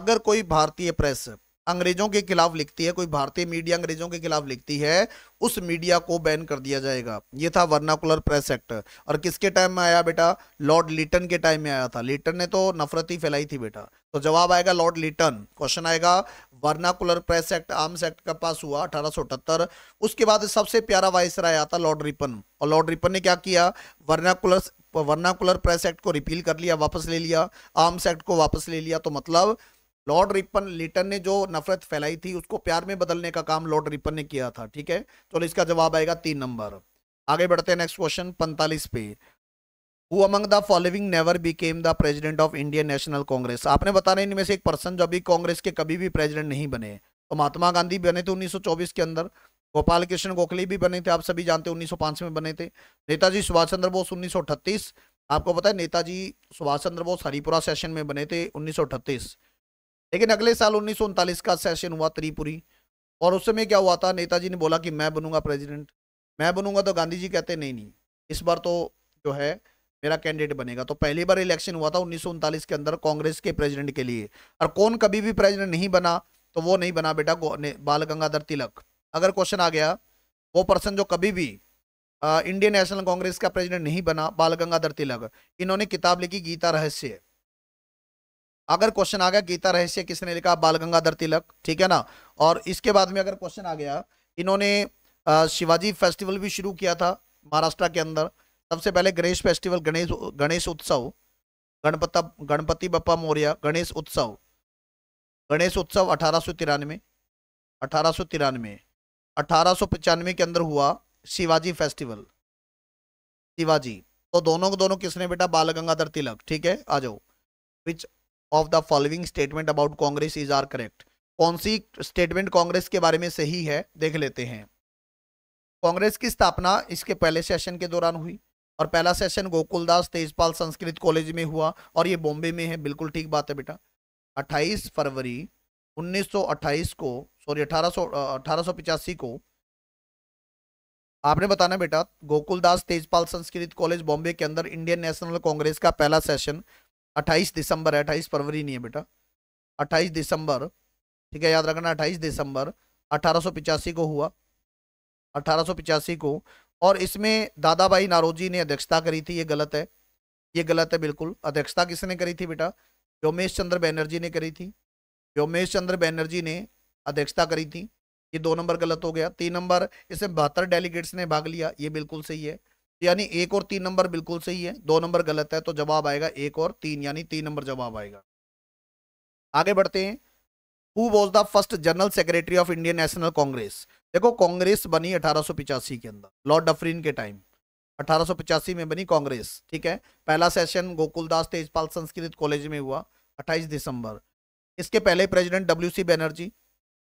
Speaker 1: अगर कोई भारतीय प्रेस अंग्रेजों के खिलाफ लिखती है कोई भारतीय मीडिया अंग्रेजों के खिलाफ लिखती है उस मीडिया को बैन कर दिया जाएगा ये था वर्नाकुलर प्रेस एक्ट और किसके टाइम में आया बेटा लॉर्ड लिटन के टाइम में आया था लिटन ने तो नफरत ही फैलाई थी बेटा तो जवाब आएगा लॉर्ड लिटन क्वेश्चन आएगा vernacular press act arms act का पास हुआ अठारह उसके बाद सबसे प्यारा वाइस आया था लॉर्ड रिपन और लॉर्ड रिपन ने क्या किया वर्नाकुलर वर्नाकुलर प्रेस एक्ट को रिपील कर लिया वापस ले लिया आर्म्स एक्ट को वापस ले लिया तो मतलब लॉर्ड रिपन लिटन ने जो नफरत फैलाई थी उसको प्यार में बदलने का काम लॉर्ड रिपन ने किया था ठीक है चलो इसका जवाब आएगा तीन नंबर आगे बढ़ते हैं नेक्स्ट क्वेश्चन पैंतालीस पे who among the following never became the president of Indian national Congress आपने बताना इनमें से एक पर्सन जो अभी कांग्रेस के कभी भी प्रेजिडेंट नहीं बने तो महात्मा गांधी बने थे उन्नीस के अंदर गोपाल कृष्ण गोखले भी बने थे आप सभी जानते हैं 1905 में बने थे नेताजी सुभाष चंद्र बोस उन्नीस आपको पता है नेताजी सुभाष चंद्र बोस हरिपुरा सेशन में बने थे उन्नीस लेकिन अगले साल उन्नीस का सेशन हुआ त्रिपुरी और उस समय क्या हुआ था नेताजी ने बोला कि मैं बनूंगा प्रेसिडेंट मैं बनूंगा तो गांधी जी कहते नहीं नहीं इस बार तो जो है मेरा कैंडिडेट बनेगा तो पहली बार इलेक्शन हुआ था उन्नीस के अंदर कांग्रेस के प्रेसिडेंट के लिए और कौन कभी भी प्रेसिडेंट नहीं बना तो वो नहीं बना बेटा बाल गंगाधर तिलक अगर क्वेश्चन आ गया वो पर्सन जो कभी भी इंडियन नेशनल कांग्रेस का प्रेसिडेंट नहीं बना बाल गंगाधर तिलक इन्होंने किताब लिखी गीता रहस्य अगर क्वेश्चन आ गया गीता रहस्य किसने लिखा बाल गंगाधर तिलक ठीक है ना और इसके बाद में अगर क्वेश्चन आ गया इन्होंने शिवाजी फेस्टिवल भी शुरू किया था महाराष्ट्र के अंदर सबसे पहले गणेश फेस्टिवल गणेश गणेश उत्सव गणपत गणपति बप्पा मौर्य गणेश उत्सव गणेश उत्सव अठारह सौ तिरानवे अठारह सौ तिरानवे अठारह सौ पचानवे के अंदर हुआ शिवाजी फेस्टिवल शिवाजी तो दोनों को दोनों किसने बेटा बाल गंगाधर तिलक ठीक है आ जाओ which of the following statement about Congress is are correct कौन सी स्टेटमेंट कांग्रेस के बारे में सही है देख लेते हैं कांग्रेस की स्थापना इसके पहले सेशन के दौरान हुई और पहला सेशन गोकुलदास तेजपाल संस्कृत कॉलेज में हुआ और ये बॉम्बे में है बिल्कुल ठीक बात है बेटा 28 फरवरी 1928 को सॉरी 1800 सौ को आपने बताना बेटा गोकुलदास तेजपाल संस्कृत कॉलेज बॉम्बे के अंदर इंडियन नेशनल कांग्रेस का पहला सेशन अट्ठाईस दिसंबर है अट्ठाईस फरवरी नहीं है बेटा अट्ठाईस दिसंबर ठीक है याद रखना अट्ठाईस दिसंबर अठारह को हुआ अठारह को और इसमें दादा भाई नारोजी ने अध्यक्षता करी थी ये गलत है ये गलत है बिल्कुल अध्यक्षता किसने करी थी बेटा व्योमेश चंद्र बैनर्जी ने करी थी व्योमेश चंद्र बैनर्जी ने अध्यक्षता करी थी ये दो नंबर गलत हो गया तीन नंबर इसमें बहत्तर डेलीगेट्स ने भाग लिया ये बिल्कुल सही है यानी एक और तीन नंबर बिल्कुल सही है दो नंबर गलत है तो जवाब आएगा एक और तीन यानी तीन नंबर जवाब आएगा आगे बढ़ते हैं who was the first general secretary of Indian national Congress देखो कांग्रेस बनी अठारह के अंदर लॉर्ड डफरीन के टाइम अठारह में बनी कांग्रेस ठीक है पहला सेशन गोकुलदास तेजपाल संस्कृत कॉलेज में हुआ 28 दिसंबर इसके पहले प्रेसिडेंट डब्ल्यू सी बनर्जी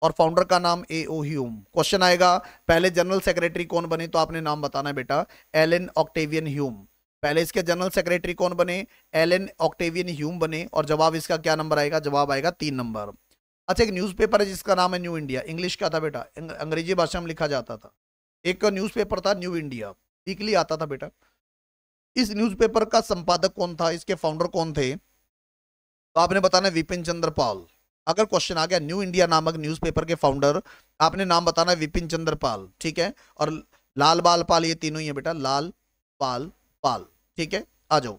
Speaker 1: और फाउंडर का नाम ए ओ ह्यूम क्वेश्चन आएगा पहले जनरल सेक्रेटरी कौन बने तो आपने नाम बताना है बेटा एलन ऑक्टेवियन ह्यूम पहले इसके जनरल सेक्रेटरी कौन बने एलन ऑक्टेवियन ह्यूम बने और जवाब इसका क्या नंबर आएगा जवाब आएगा तीन नंबर अच्छा एक न्यूज़पेपर है जिसका नाम है न्यू इंडिया इंग्लिश का था बेटा अंग्रेजी भाषा में लिखा जाता था एक न्यूज़पेपर था न्यू इंडिया वीकली आता था बेटा इस न्यूज़पेपर का संपादक कौन था इसके फाउंडर कौन थे तो आपने बताना विपिन चंद्र पाल अगर क्वेश्चन आ गया न्यू इंडिया नामक न्यूज़पेपर के फाउंडर आपने नाम बताना है विपिन चंद्र पाल ठीक है और लाल बाल पाल ये तीनों ही है बेटा लाल पाल पाल ठीक है आ जाओ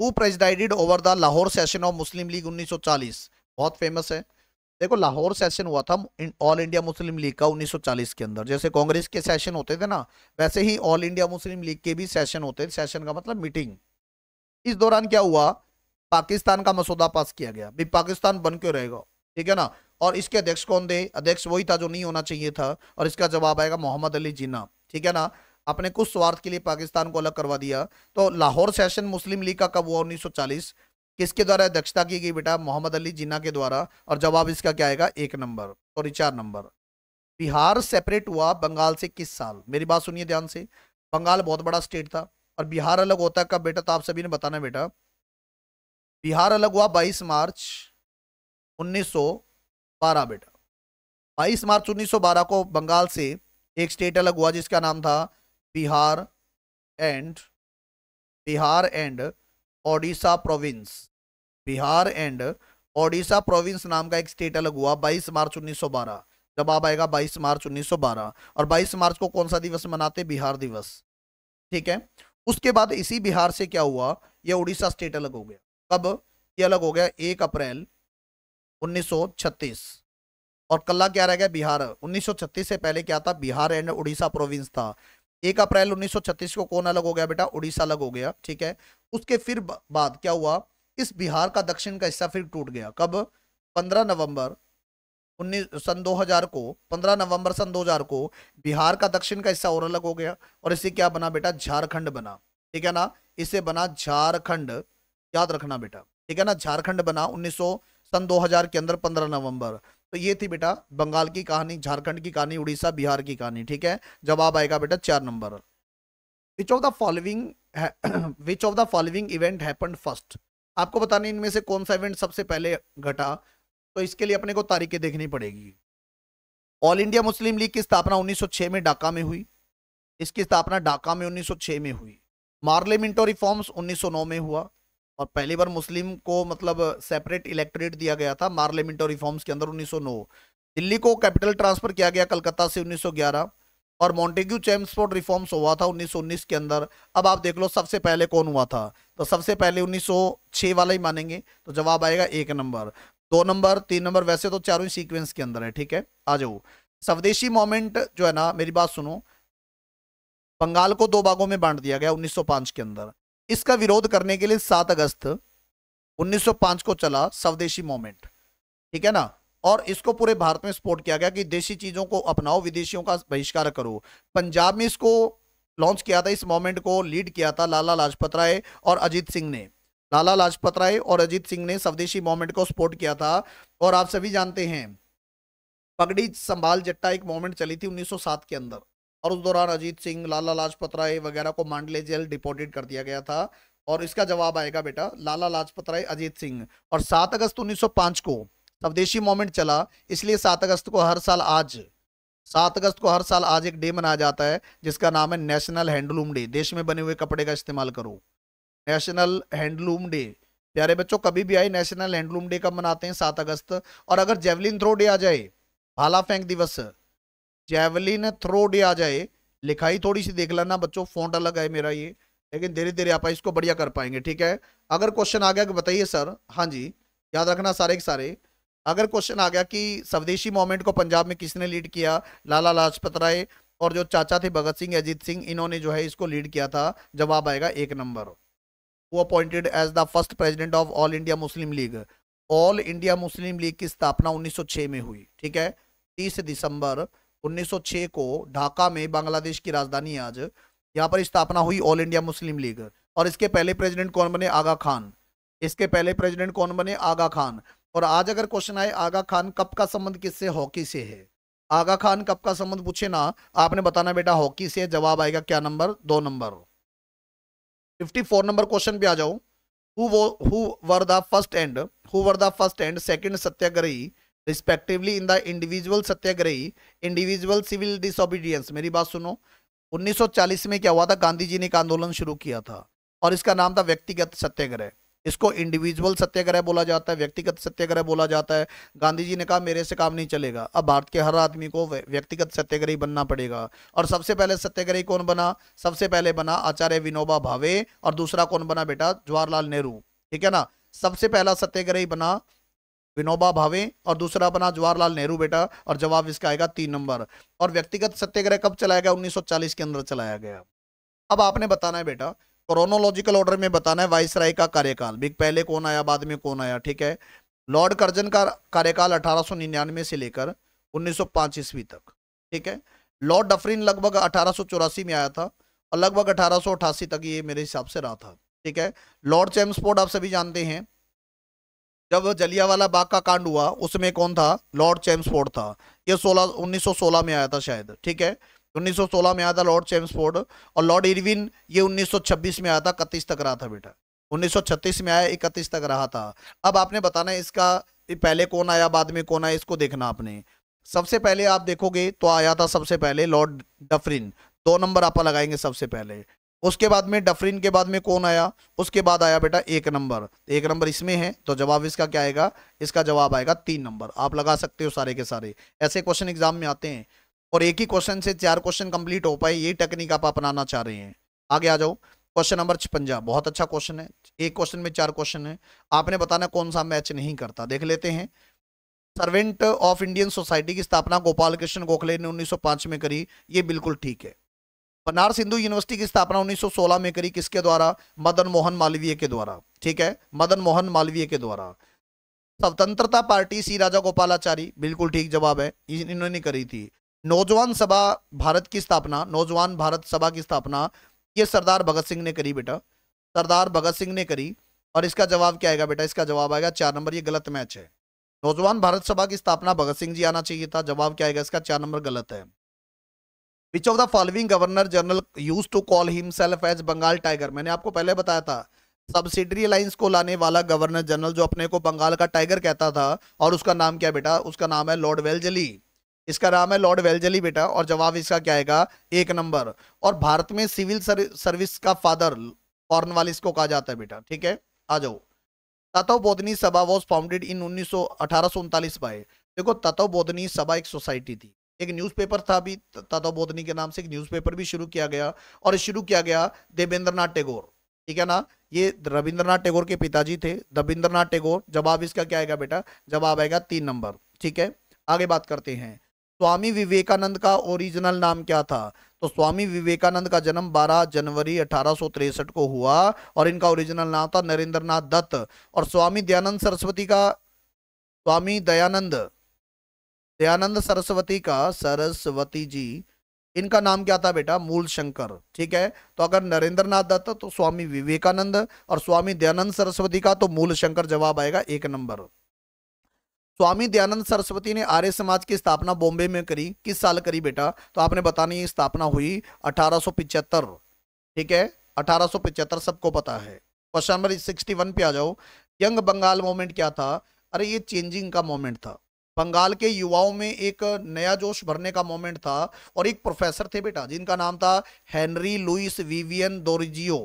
Speaker 1: वो presided over the Lahore session of Muslim League 1940 बहुत फेमस है देखो लाहौर सेशन हुआ था ऑल इंडिया मुस्लिम लीग का 1940 के अंदर जैसे कांग्रेस के सेशन होते थे ना वैसे ही ऑल इंडिया मुस्लिम लीग के भी सेशन होते सेशन का मतलब मीटिंग इस दौरान क्या हुआ पाकिस्तान का मसौदा पास किया गया भी पाकिस्तान बन क्यों रहेगा ठीक है ना और इसके अध्यक्ष कौन थे अध्यक्ष वही था जो नहीं होना चाहिए था और इसका जवाब आएगा मोहम्मद अली जिन्ना ठीक है ना अपने कुछ स्वार्थ के लिए पाकिस्तान को अलग करवा दिया तो लाहौर सेशन मुस्लिम लीग का कब हुआ चालीस किसके द्वारा अध्यक्षता की गई बेटा मोहम्मद अली जिन्ना के द्वारा और जवाब इसका क्या आएगा एक नंबर सॉरी चार नंबर बिहार सेपरेट हुआ बंगाल से किस साल मेरी बात सुनिए ध्यान से बंगाल बहुत बड़ा स्टेट था और बिहार अलग होता है कब बेटा तो आप सभी ने बताना बेटा बिहार अलग हुआ 22 मार्च 1912 बेटा 22 मार्च 1912 को बंगाल से एक स्टेट अलग हुआ जिसका नाम था Bihar and Bihar and Odisha province Bihar and Odisha province नाम का एक स्टेट अलग हुआ 22 मार्च 1912 जवाब आएगा 22 मार्च 1912 और 22 मार्च को कौन सा दिवस मनाते बिहार दिवस ठीक है उसके बाद इसी बिहार से क्या हुआ यह उड़ीसा स्टेट अलग हो गया कब ये अलग हो गया एक अप्रैल 1936 और कल्ला क्या रह गया बिहार 1936 से पहले क्या था बिहार एंड उड़ीसा प्रोविंस था एक अप्रैल 1936 को कौन अलग हो गया बेटा उड़ीसा अलग हो गया ठीक है उसके फिर बाद क्या हुआ इस बिहार का दक्षिण का हिस्सा फिर टूट गया कब 15 नवंबर उन्नीस सन 2000 को 15 नवंबर सन 2000 को बिहार का दक्षिण का हिस्सा और अलग हो गया और इसे क्या बना बेटा झारखंड बना ठीक है ना इसे बना झारखंड याद रखना बेटा ठीक है ना झारखंड बना उन्नीस सन 2000 के अंदर 15 नवंबर तो ये थी बेटा बंगाल की कहानी झारखंड की कहानी उड़ीसा बिहार की कहानी ठीक है जवाब आएगा बेटा चार number which of the following which of the following event happen first आपको बताने इनमें से कौन सा इवेंट सबसे पहले घटा तो इसके लिए अपने को तारीखें देखनी पड़ेगी ऑल इंडिया मुस्लिम लीग की स्थापना 1906 में ढाका में हुई इसकी स्थापना ढाका में 1906 में हुई मार्लिमेंटो रिफॉर्म्स 1909 में हुआ और पहली बार मुस्लिम को मतलब सेपरेट इलेक्ट्रेट दिया गया था पार्लियामेंट और रिफॉर्म्स के अंदर 1909 दिल्ली को कैपिटल ट्रांसफर किया गया कलकत्ता से 1911 और मॉन्टेग्यू चैम्सफोर्ड रिफॉर्म्स हुआ था 1919 के अंदर अब आप देख लो सबसे पहले कौन हुआ था तो सबसे पहले उन्नीस वाला ही मानेंगे तो जवाब आएगा एक नंबर दो नंबर तीन नंबर वैसे तो चारों ही सीक्वेंस के अंदर है ठीक है आ जाओ स्वदेशी मोमेंट जो है ना मेरी बात सुनो बंगाल को दो भागों में बांट दिया गया 1905 के अंदर इसका विरोध करने के लिए सात अगस्त 1905 को चला स्वदेशी मूवमेंट ठीक है ना और इसको पूरे भारत में सपोर्ट किया गया कि देशी चीजों को अपनाओ विदेशियों का बहिष्कार करो पंजाब में इसको लॉन्च किया था इस मूवमेंट को लीड किया था लाला लाजपत राय और अजीत सिंह ने लाला लाजपत राय और अजीत सिंह ने स्वदेशी मूवमेंट को सपोर्ट किया था और आप सभी जानते हैं पगड़ी संभाल जट्टा एक मूवमेंट चली थी 1907 के अंदर और उस दौरान अजीत सिंह लाला लाजपत राय वगैरह को मांडले जेल डिपोर्टेड कर दिया गया था और इसका जवाब आएगा बेटा लाला लाजपत राय अजीत सिंह और 7 अगस्त 1905 को स्वदेशी मोमेंट चला इसलिए 7 अगस्त को हर साल आज 7 अगस्त को हर साल आज एक डे मनाया जाता है जिसका नाम है नेशनल हैंडलूम डे देश में बने हुए कपड़े का इस्तेमाल करो नेशनल हैंडलूम डे प्यारे बच्चों कभी भी आए नेशनल हैंडलूम डे कब मनाते हैं सात अगस्त और अगर जेवलिन थ्रो डे आ जाए भाला फेंक दिवस जैवलिन थ्रो डे आ जाए लिखाई थोड़ी सी देख लेना बच्चों फोन अलग है मेरा ये लेकिन धीरे धीरे आप इसको बढ़िया कर पाएंगे ठीक है अगर क्वेश्चन आ गया कि बताइए सर हाँ जी याद रखना सारे के सारे अगर क्वेश्चन आ गया कि स्वदेशी मोवमेंट को पंजाब में किसने लीड किया लाला लाजपत राय और जो चाचा थे भगत सिंह अजीत सिंह इन्होंने जो है इसको लीड किया था जवाब आएगा एक नंबर वो appointed as the first president of All India Muslim League All India Muslim League की स्थापना 1906 में हुई ठीक है 30 दिसंबर 1906 को ढाका में बांग्लादेश की राजधानी आज यहाँ पर स्थापना हुई ऑल इंडिया मुस्लिम लीग और इसके पहले प्रेसिडेंट कौन बने आगा खान इसके पहले प्रेसिडेंट कौन बने आगा खान और आज अगर क्वेश्चन आए आगा खान कब का संबंध किससे हॉकी से है आगा खान कब का संबंध पूछे ना आपने बताना बेटा हॉकी से जवाब आएगा क्या नंबर दो number fifty four number question पे आ जाओ who were the first and who were the first and second satyagrahi respectively in the individual satyagrahi individual civil disobedience मेरी बात सुनो 1940 में क्या हुआ था गांधी जी ने एक आंदोलन शुरू किया था और इसका नाम था व्यक्तिगत सत्याग्रह इसको इंडिविजुअल सत्याग्रह बोला जाता है व्यक्तिगत सत्याग्रह बोला जाता है गांधी जी ने कहा मेरे से काम नहीं चलेगा अब भारत के हर आदमी को व्यक्तिगत सत्याग्रही बनना पड़ेगा और सबसे पहले सत्याग्रही कौन बना सबसे पहले बना आचार्य विनोबा भावे और दूसरा कौन बना बेटा जवाहरलाल नेहरू ठीक है ना सबसे पहला सत्याग्रही बना विनोबा भावे और दूसरा अपना जवाहरलाल नेहरू बेटा और जवाब इसका आएगा तीन नंबर और व्यक्तिगत सत्याग्रह कब चलाया गया 1940 के अंदर चलाया गया अब आपने बताना है बेटा क्रोनोलॉजिकल ऑर्डर में बताना है राय का कार्यकाल भी पहले कौन आया बाद में कौन आया ठीक है लॉर्ड कर्जन का कार्यकाल अठारह से लेकर उन्नीस ईस्वी तक ठीक है लॉर्ड डफरिन लगभग अठारह में आया था और लगभग अठारह तक ये मेरे हिसाब से रहा था ठीक है लॉर्ड चेम्सफोर्ड आप सभी जानते हैं जब जलियावाला बाग का कांड हुआ उसमें कौन था लॉर्ड चैम्सफोर्ड था ये 16 1916 में आया था शायद ठीक है 1916 में आया था लॉर्ड चैम्सफोर्ड और लॉर्ड इरविन ये 1926 में आया था इकतीस तक रहा था बेटा 1936 में आया इकतीस तक रहा था अब आपने बताना इसका पहले कौन आया बाद में कौन आया इसको देखना आपने सबसे पहले आप देखोगे तो आया था सबसे पहले लॉर्ड डफरिन दो नंबर आप लगाएंगे सबसे पहले उसके बाद में डफरिन के बाद में कौन आया उसके बाद आया बेटा एक नंबर तो एक नंबर इसमें है तो जवाब इसका क्या आएगा इसका जवाब आएगा तीन नंबर आप लगा सकते हो सारे के सारे ऐसे क्वेश्चन एग्जाम में आते हैं और एक ही क्वेश्चन से चार क्वेश्चन कंप्लीट हो पाए ये टेक्निक आप अपनाना चाह रहे हैं आगे आ जाओ क्वेश्चन नंबर छपंजा बहुत अच्छा क्वेश्चन है एक क्वेश्चन में चार क्वेश्चन है आपने बताना कौन सा मैच नहीं करता देख लेते हैं सर्वेंट ऑफ इंडियन सोसाइटी की स्थापना गोपाल कृष्ण गोखले ने 1905 में करी ये बिल्कुल ठीक है बनारस हिंदू यूनिवर्सिटी की स्थापना 1916 में करी किसके द्वारा मदन मोहन मालवीय के द्वारा ठीक है मदन मोहन मालवीय के द्वारा स्वतंत्रता पार्टी सी राजा गोपालाचारी बिल्कुल ठीक जवाब है इन्होंने करी थी नौजवान सभा भारत की स्थापना नौजवान भारत सभा की स्थापना ये सरदार भगत सिंह ने करी बेटा सरदार भगत सिंह ने करी और इसका जवाब क्या आएगा बेटा इसका जवाब आएगा चार नंबर ये गलत मैच है नौजवान भारत सभा की स्थापना भगत सिंह जी आना चाहिए था जवाब क्या आएगा इसका चार नंबर गलत है which of the following governor general use to call himself as Bengal tiger मैंने आपको पहले बताया था सब्सिडरी लाइन्स को लाने वाला गवर्नर जनरल जो अपने को बंगाल का टाइगर कहता था और उसका नाम क्या बेटा उसका नाम है लॉर्ड वेलजली इसका नाम है लॉर्ड वेलजली बेटा और जवाब इसका क्या आएगा एक नंबर और भारत में सिविल सर्विस का फादर कॉर्नवालिस को कहा जाता है बेटा ठीक है आ जाओ तत्व बोधनी सभा वॉज फाउंडेड इन उन्नीस सौ देखो तत्व बोधनी सभा एक सोसाइटी थी एक न्यूज़पेपर था अभी ताता बोधनी के नाम से एक न्यूज़पेपर भी शुरू किया गया और शुरू किया गया देवेंद्रनाथ टैगोर ठीक है ना ये रविंद्रनाथ टैगोर के पिताजी थे रविंद्रनाथ टैगोर जवाब इसका क्या आएगा बेटा जवाब आएगा तीन नंबर ठीक है आगे बात करते हैं स्वामी विवेकानंद का ओरिजिनल नाम क्या था तो स्वामी विवेकानंद का जन्म 12 जनवरी अठारह को हुआ और इनका ओरिजिनल नाम था नरेंद्र दत्त और स्वामी दयानंद सरस्वती का स्वामी दयानंद दयानंद सरस्वती का सरस्वती जी इनका नाम क्या था बेटा मूल शंकर ठीक है तो अगर नरेंद्र नाथ दत्त तो स्वामी विवेकानंद और स्वामी दयानंद सरस्वती का तो मूल शंकर जवाब आएगा एक नंबर स्वामी दयानंद सरस्वती ने आर्य समाज की स्थापना बॉम्बे में करी किस साल करी बेटा तो आपने बतानी स्थापना हुई अठारह ठीक है अठारह सबको पता है क्वेश्चन नंबर सिक्सटी वन पे आ जाओ यंग बंगाल मोमेंट क्या था अरे ये चेंजिंग का मोमेंट था बंगाल के युवाओं में एक नया जोश भरने का मोमेंट था और एक प्रोफेसर थे बेटा जिनका नाम था हेनरी लुइस विवियन दोरिजियो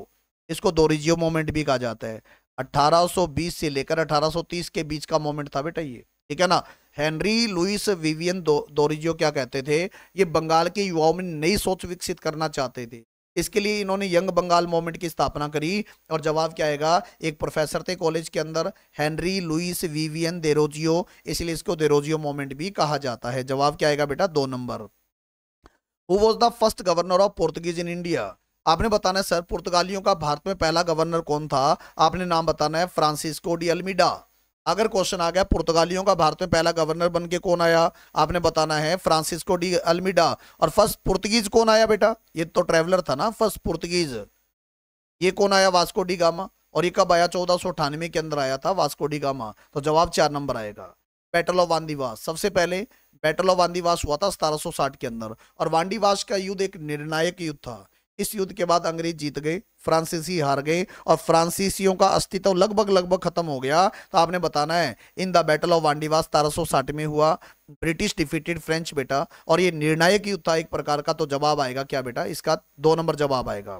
Speaker 1: इसको दोरिजियो मोमेंट भी कहा जाता है 1820 से लेकर 1830 के बीच का मोमेंट था बेटा ये ठीक है ना हेनरी लुइस विवियन दो, दोरिजियो क्या कहते थे ये बंगाल के युवाओं में नई सोच विकसित करना चाहते थे इसके लिए इन्होंने यंग बंगाल मूवमेंट की स्थापना करी और जवाब क्या आएगा एक प्रोफेसर थे कॉलेज के अंदर हेनरी लुइस वीवियन देरोजियो इसलिए इसको देरोजियो मूवमेंट भी कहा जाता है जवाब क्या आएगा बेटा दो number who was the first governor of Portuguese in India आपने बताना है सर पुर्तगालियों का भारत में पहला गवर्नर कौन था आपने नाम बताना है फ्रांसिस्को डी अल्मीडा अगर क्वेश्चन आ गया पुर्तगालियों का भारत में पहला गवर्नर बन के कौन आया आपने बताना है फ्रांसिस्को डी अल्मिडा और फर्स्ट पुर्तगीज कौन आया बेटा ये तो ट्रेवलर था ना फर्स्ट पुर्तगीज ये कौन आया वास्को डी गामा और ये कब आया चौदह सौ अठानवे के अंदर आया था वास्को डी गामा तो जवाब चार नंबर आएगा बैटल ऑफ वांदीवास सबसे पहले बैटल ऑफ वांदीवास हुआ था सतारह के अंदर और वांडीवास का युद्ध एक निर्णायक युद्ध था इस युद्ध के बाद अंग्रेज जीत गए फ्रांसीसी हार गए और फ्रांसीसियों का अस्तित्व लगभग लगभग खत्म हो गया तो आपने बताना है in the battle of Wandiwash तारह में हुआ ब्रिटिश डिफीटेड फ्रेंच बेटा और ये निर्णायक युद्ध था एक प्रकार का तो जवाब आएगा क्या बेटा इसका दो नंबर जवाब आएगा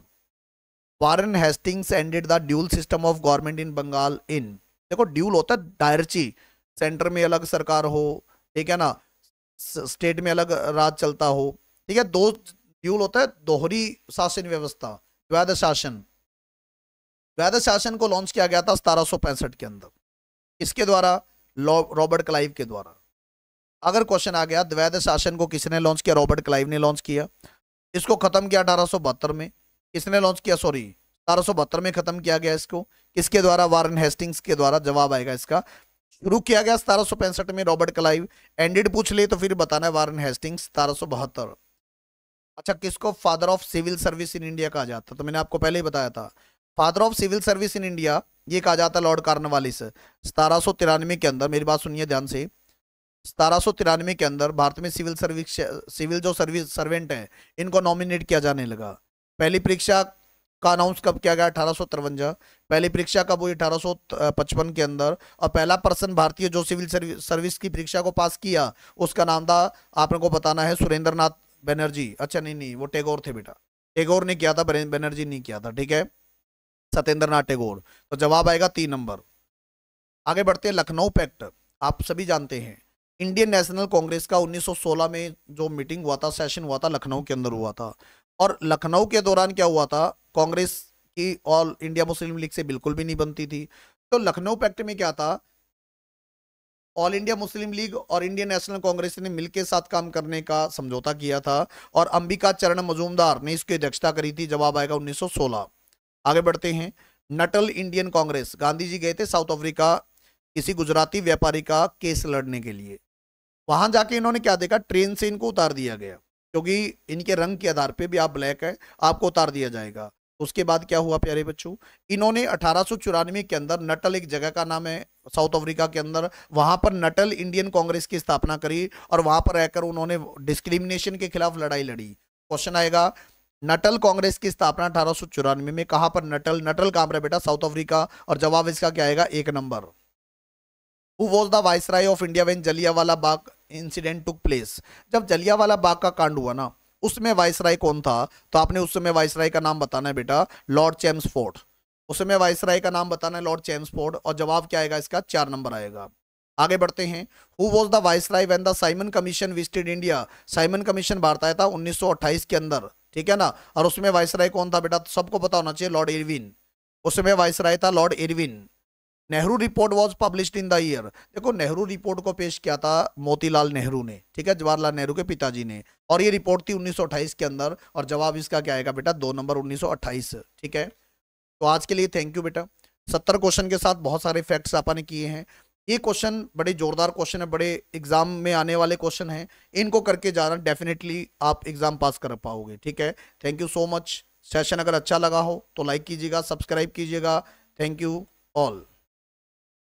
Speaker 1: Warren Hastings ended the dual system of government in Bengal in देखो ड्यूल होता है डायरची सेंटर में अलग सरकार हो ठीक है ना स्टेट में अलग राज चलता हो ठीक है दो यूल होता है दोहरी शासन व्यवस्था द्वैध शासन द्वैध शासन को लॉन्च किया गया था सतारह के अंदर इसके द्वारा रॉबर्ट क्लाइव के द्वारा अगर क्वेश्चन आ गया द्वैध शासन को किसने लॉन्च किया रॉबर्ट क्लाइव ने लॉन्च किया इसको खत्म किया अठारह में किसने लॉन्च किया सॉरी सतारह में खत्म किया गया इसको किसके द्वारा वारन हेस्टिंग्स के द्वारा जवाब आएगा इसका शुरू किया गया सतारह में रॉबर्ट क्लाइव एंडेड पूछ ले तो फिर बताना है वारन हेस्टिंग्स सतारह अच्छा किसको father of civil service in India कहा जाता है तो मैंने आपको पहले ही बताया था father of civil service in India ये कहा जाता है लॉर्ड कार्नवालिस सतारह सौ तिरानवे के अंदर मेरी बात सुनिए ध्यान से सतारह सौ तिरानवे के अंदर भारत में सिविल सर्विस सिविल जो सर्विस सर्वेंट हैं इनको नॉमिनेट किया जाने लगा पहली परीक्षा का अनाउंस कब किया गया अठारह पहली परीक्षा कब हुई अठारह के अंदर और पहला पर्सन भारतीय जो सिविल सर्विस की परीक्षा को पास किया उसका नाम था आप लोगों को बताना है सुरेंद्र नाथ बनर्जी अच्छा नहीं नहीं वो टेगोर थे बेटा टेगोर ने किया था बनर्जी नहीं किया था ठीक है सत्येंद्र नाथ टेगोर तो जवाब आएगा तीन नंबर आगे बढ़ते हैं लखनऊ पैक्ट आप सभी जानते हैं इंडियन नेशनल कांग्रेस का 1916 में जो मीटिंग हुआ था सेशन हुआ था लखनऊ के अंदर हुआ था और लखनऊ के दौरान क्या हुआ था कांग्रेस की ऑल इंडिया मुस्लिम लीग से बिल्कुल भी नहीं बनती थी तो लखनऊ पैक्ट में क्या था ऑल इंडिया मुस्लिम लीग और इंडियन नेशनल कांग्रेस ने मिलकर साथ काम करने का समझौता किया था और अंबिका चरण मजूमदार ने इसकी अध्यक्षता करी थी जवाब आएगा 1916 आगे बढ़ते हैं Natal Indian Congress Gandhi ji गए थे साउथ अफ्रीका किसी गुजराती व्यापारी का केस लड़ने के लिए वहां जाके इन्होंने क्या देखा ट्रेन से इनको उतार दिया गया क्योंकि इनके रंग के आधार पर भी आप ब्लैक है आपको उतार दिया जाएगा उसके बाद क्या हुआ प्यारे बच्चों इन्होंने अठारह के अंदर नटल एक जगह का नाम है साउथ अफ्रीका के अंदर वहां पर नटल इंडियन कांग्रेस की स्थापना करी और वहां पर रहकर उन्होंने डिस्क्रिमिनेशन के खिलाफ लड़ाई लड़ी क्वेश्चन आएगा नटल कांग्रेस की स्थापना अठारह में कहाँ पर नटल नटल काम रहा बेटा साउथ अफ्रीका और जवाब इसका क्या आएगा एक number who was the vice of India when Jallianwala Bagh incident took place जब वाला बाग का कांड हुआ ना उसमें वाइसराय कौन था तो आपने उस समय वाइसराय का नाम बताना है बेटा लॉर्ड चेम्सफोर्ड उस समय वाइसराय का नाम बताना है लॉर्ड चेम्सफोर्ड और जवाब क्या आएगा इसका चार नंबर आएगा आगे बढ़ते हैं who was the viceroy when the Simon Commission visited India Simon Commission Bharat आया था 1928 के अंदर ठीक है ना और उसमें वाइस राय कौन था बेटा सबको पता होना चाहिए लॉर्ड इरविन उसमें वाइस राय था Lord Irwin Nehru report was publish in the year देखो नेहरू रिपोर्ट को पेश किया था मोतीलाल नेहरू ने ठीक है जवाहरलाल नेहरू के पिताजी ने और ये रिपोर्ट थी 1928 के अंदर और जवाब इसका क्या आएगा बेटा दो नंबर 1928 ठीक है तो आज के लिए थैंक यू बेटा सत्तर क्वेश्चन के साथ बहुत सारे फैक्ट्स आपने किए हैं ये क्वेश्चन बड़े जोरदार क्वेश्चन है बड़े एग्जाम में आने वाले क्वेश्चन हैं इनको करके जाना डेफिनेटली आप एग्जाम पास कर पाओगे ठीक है thank you so much session अगर अच्छा लगा हो तो लाइक कीजिएगा सब्सक्राइब कीजिएगा थैंक यू ऑल